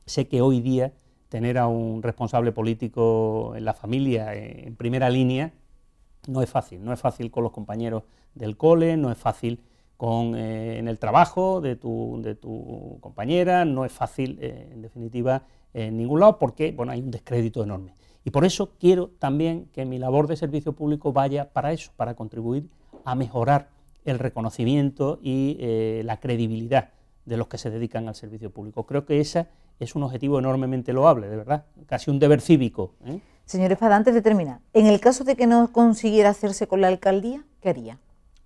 Sé que hoy día tener a un responsable político en la familia eh, en primera línea no es fácil, no es fácil con los compañeros del cole, no es fácil con, eh, en el trabajo de tu, de tu, compañera, no es fácil eh, en definitiva en ningún lado porque bueno, hay un descrédito enorme. Y por eso quiero también que mi labor de servicio público vaya para eso, para contribuir a mejorar el reconocimiento y la credibilidad de los que se dedican al servicio público. Creo que esa es un objetivo enormemente loable, de verdad, casi un deber cívico. ¿eh? Señor Espada, antes de terminar, en el caso de que no consiguiera hacerse con la alcaldía, ¿qué haría?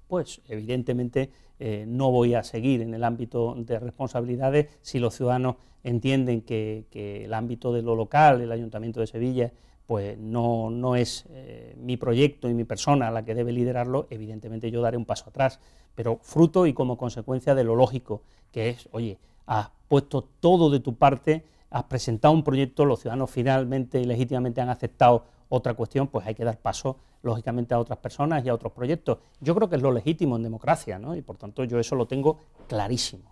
Pues evidentemente eh, no voy a seguir en el ámbito de responsabilidades si los ciudadanos entienden que, el ámbito de lo local, el Ayuntamiento de Sevilla, pues no, no es eh, mi proyecto y mi persona la que debe liderarlo, evidentemente yo daré un paso atrás, pero fruto y como consecuencia de lo lógico, que es, oye, has puesto todo de tu parte, has presentado un proyecto, los ciudadanos finalmente y legítimamente han aceptado otra cuestión, pues hay que dar paso, lógicamente, a otras personas y a otros proyectos. Yo creo que es lo legítimo en democracia, ¿no? Y por tanto yo eso lo tengo clarísimo.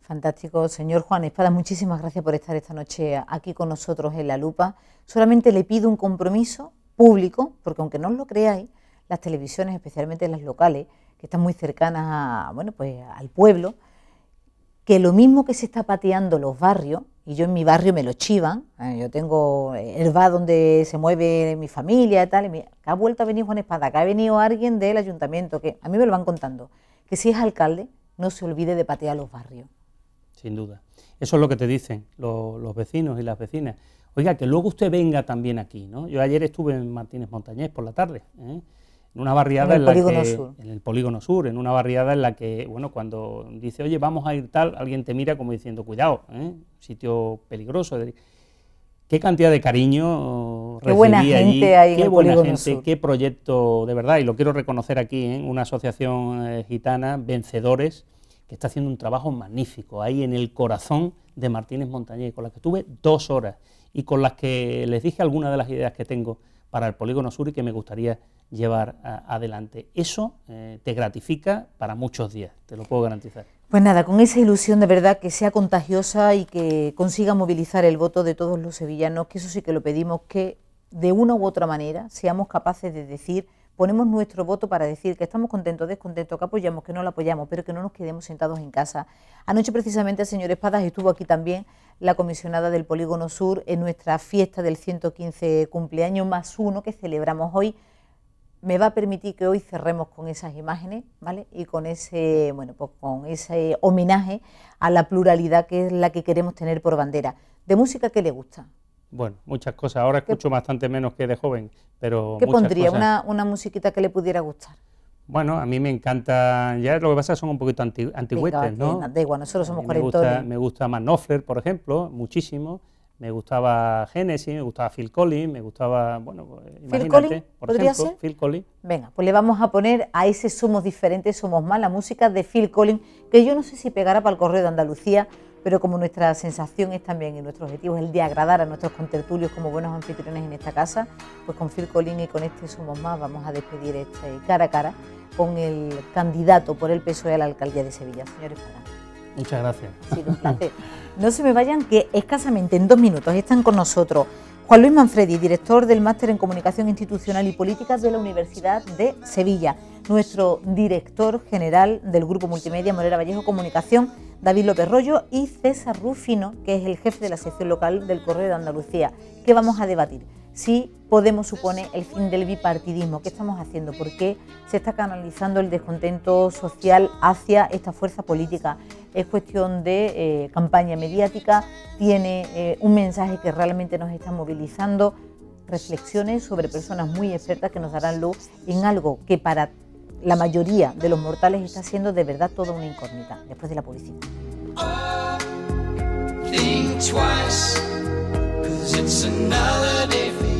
Fantástico, señor Juan Espada, muchísimas gracias por estar esta noche aquí con nosotros en La Lupa. Solamente le pido un compromiso público, porque aunque no os lo creáis, las televisiones, especialmente las locales, que están muy cercanas bueno, pues, al pueblo, que lo mismo que se está pateando los barrios, y yo en mi barrio me lo chivan, ¿eh? yo tengo el eh, bar donde se mueve mi familia y tal, y ha vuelto a venir Juan Espada, que ha venido alguien del ayuntamiento, que a mí me lo van contando, que si es alcalde, no se olvide de patear los barrios. Sin duda. Eso es lo que te dicen los, vecinos y las vecinas. Oiga, que luego usted venga también aquí, ¿no? Yo ayer estuve en Martínez Montañés por la tarde, ¿eh? en una barriada en, el la que, el polígono sur, en una barriada en la que, bueno, cuando dice, oye, vamos a ir tal, alguien te mira como diciendo, cuidado, ¿eh? sitio peligroso. Qué cantidad de cariño qué buena gente hay qué buena gente, qué proyecto de verdad, y lo quiero reconocer aquí, en ¿eh? una asociación eh, gitana, Vencedores, que está haciendo un trabajo magnífico ahí en el corazón de Martínez Montañés, con la que tuve dos horas y con las que les dije algunas de las ideas que tengo para el Polígono Sur y que me gustaría llevar adelante. Eso eh, te gratifica para muchos días, te lo puedo garantizar. Pues nada, con esa ilusión de verdad que sea contagiosa y que consiga movilizar el voto de todos los sevillanos, que eso sí que lo pedimos, que de una u otra manera seamos capaces de decir, ponemos nuestro voto para decir que estamos contentos, descontentos, que apoyamos, que no lo apoyamos, pero que no nos quedemos sentados en casa. Anoche precisamente el señor Espadas estuvo aquí también, la comisionada del Polígono Sur, en nuestra fiesta del 115 cumpleaños más uno que celebramos hoy me va a permitir que hoy cerremos con esas imágenes, ¿vale? Y con ese, bueno, pues con ese homenaje a la pluralidad que es la que queremos tener por bandera. ¿De música qué le gusta? Bueno, muchas cosas. Ahora escucho bastante menos que de joven, pero ¿Qué pondría? Una, musiquita que le pudiera gustar. Bueno, a mí me encanta, ya lo que pasa son un poquito anti, ¿no? Da igual, nosotros somos cuarentones. Me gusta, me gusta por ejemplo, muchísimo me gustaba Génesis, me gustaba Phil Collins, me gustaba, bueno, pues, imagínate, Collins, por ejemplo, Phil Collins. Venga, pues le vamos a poner a ese Somos Diferentes, Somos Más, la música de Phil Collins, que yo no sé si pegará para el Correo de Andalucía, pero como nuestra sensación es también y nuestro objetivo es el de agradar a nuestros contertulios como buenos anfitriones en esta casa, pues con Phil Collins y con este Somos Más vamos a despedir este cara a cara con el candidato por el PSOE a la alcaldía de Sevilla, señores Muchas gracias. *laughs* No se me vayan, que escasamente en dos minutos están con nosotros Juan Luis Manfredi, director del Máster en Comunicación Institucional y Políticas de la Universidad de Sevilla, nuestro director general del Grupo Multimedia Morera Vallejo Comunicación, David López Rollo, y César Rufino, que es el jefe de la sección local del Correo de Andalucía. ¿Qué vamos a debatir? si Podemos suponer el fin del bipartidismo. ¿Qué estamos haciendo? Porque se está canalizando el descontento social hacia esta fuerza política? Es cuestión de eh, campaña mediática, tiene eh, un mensaje que realmente nos está movilizando, reflexiones sobre personas muy expertas que nos darán luz en algo que para la mayoría de los mortales está siendo de verdad toda una incógnita, después de la policía. Cause it's another day for you.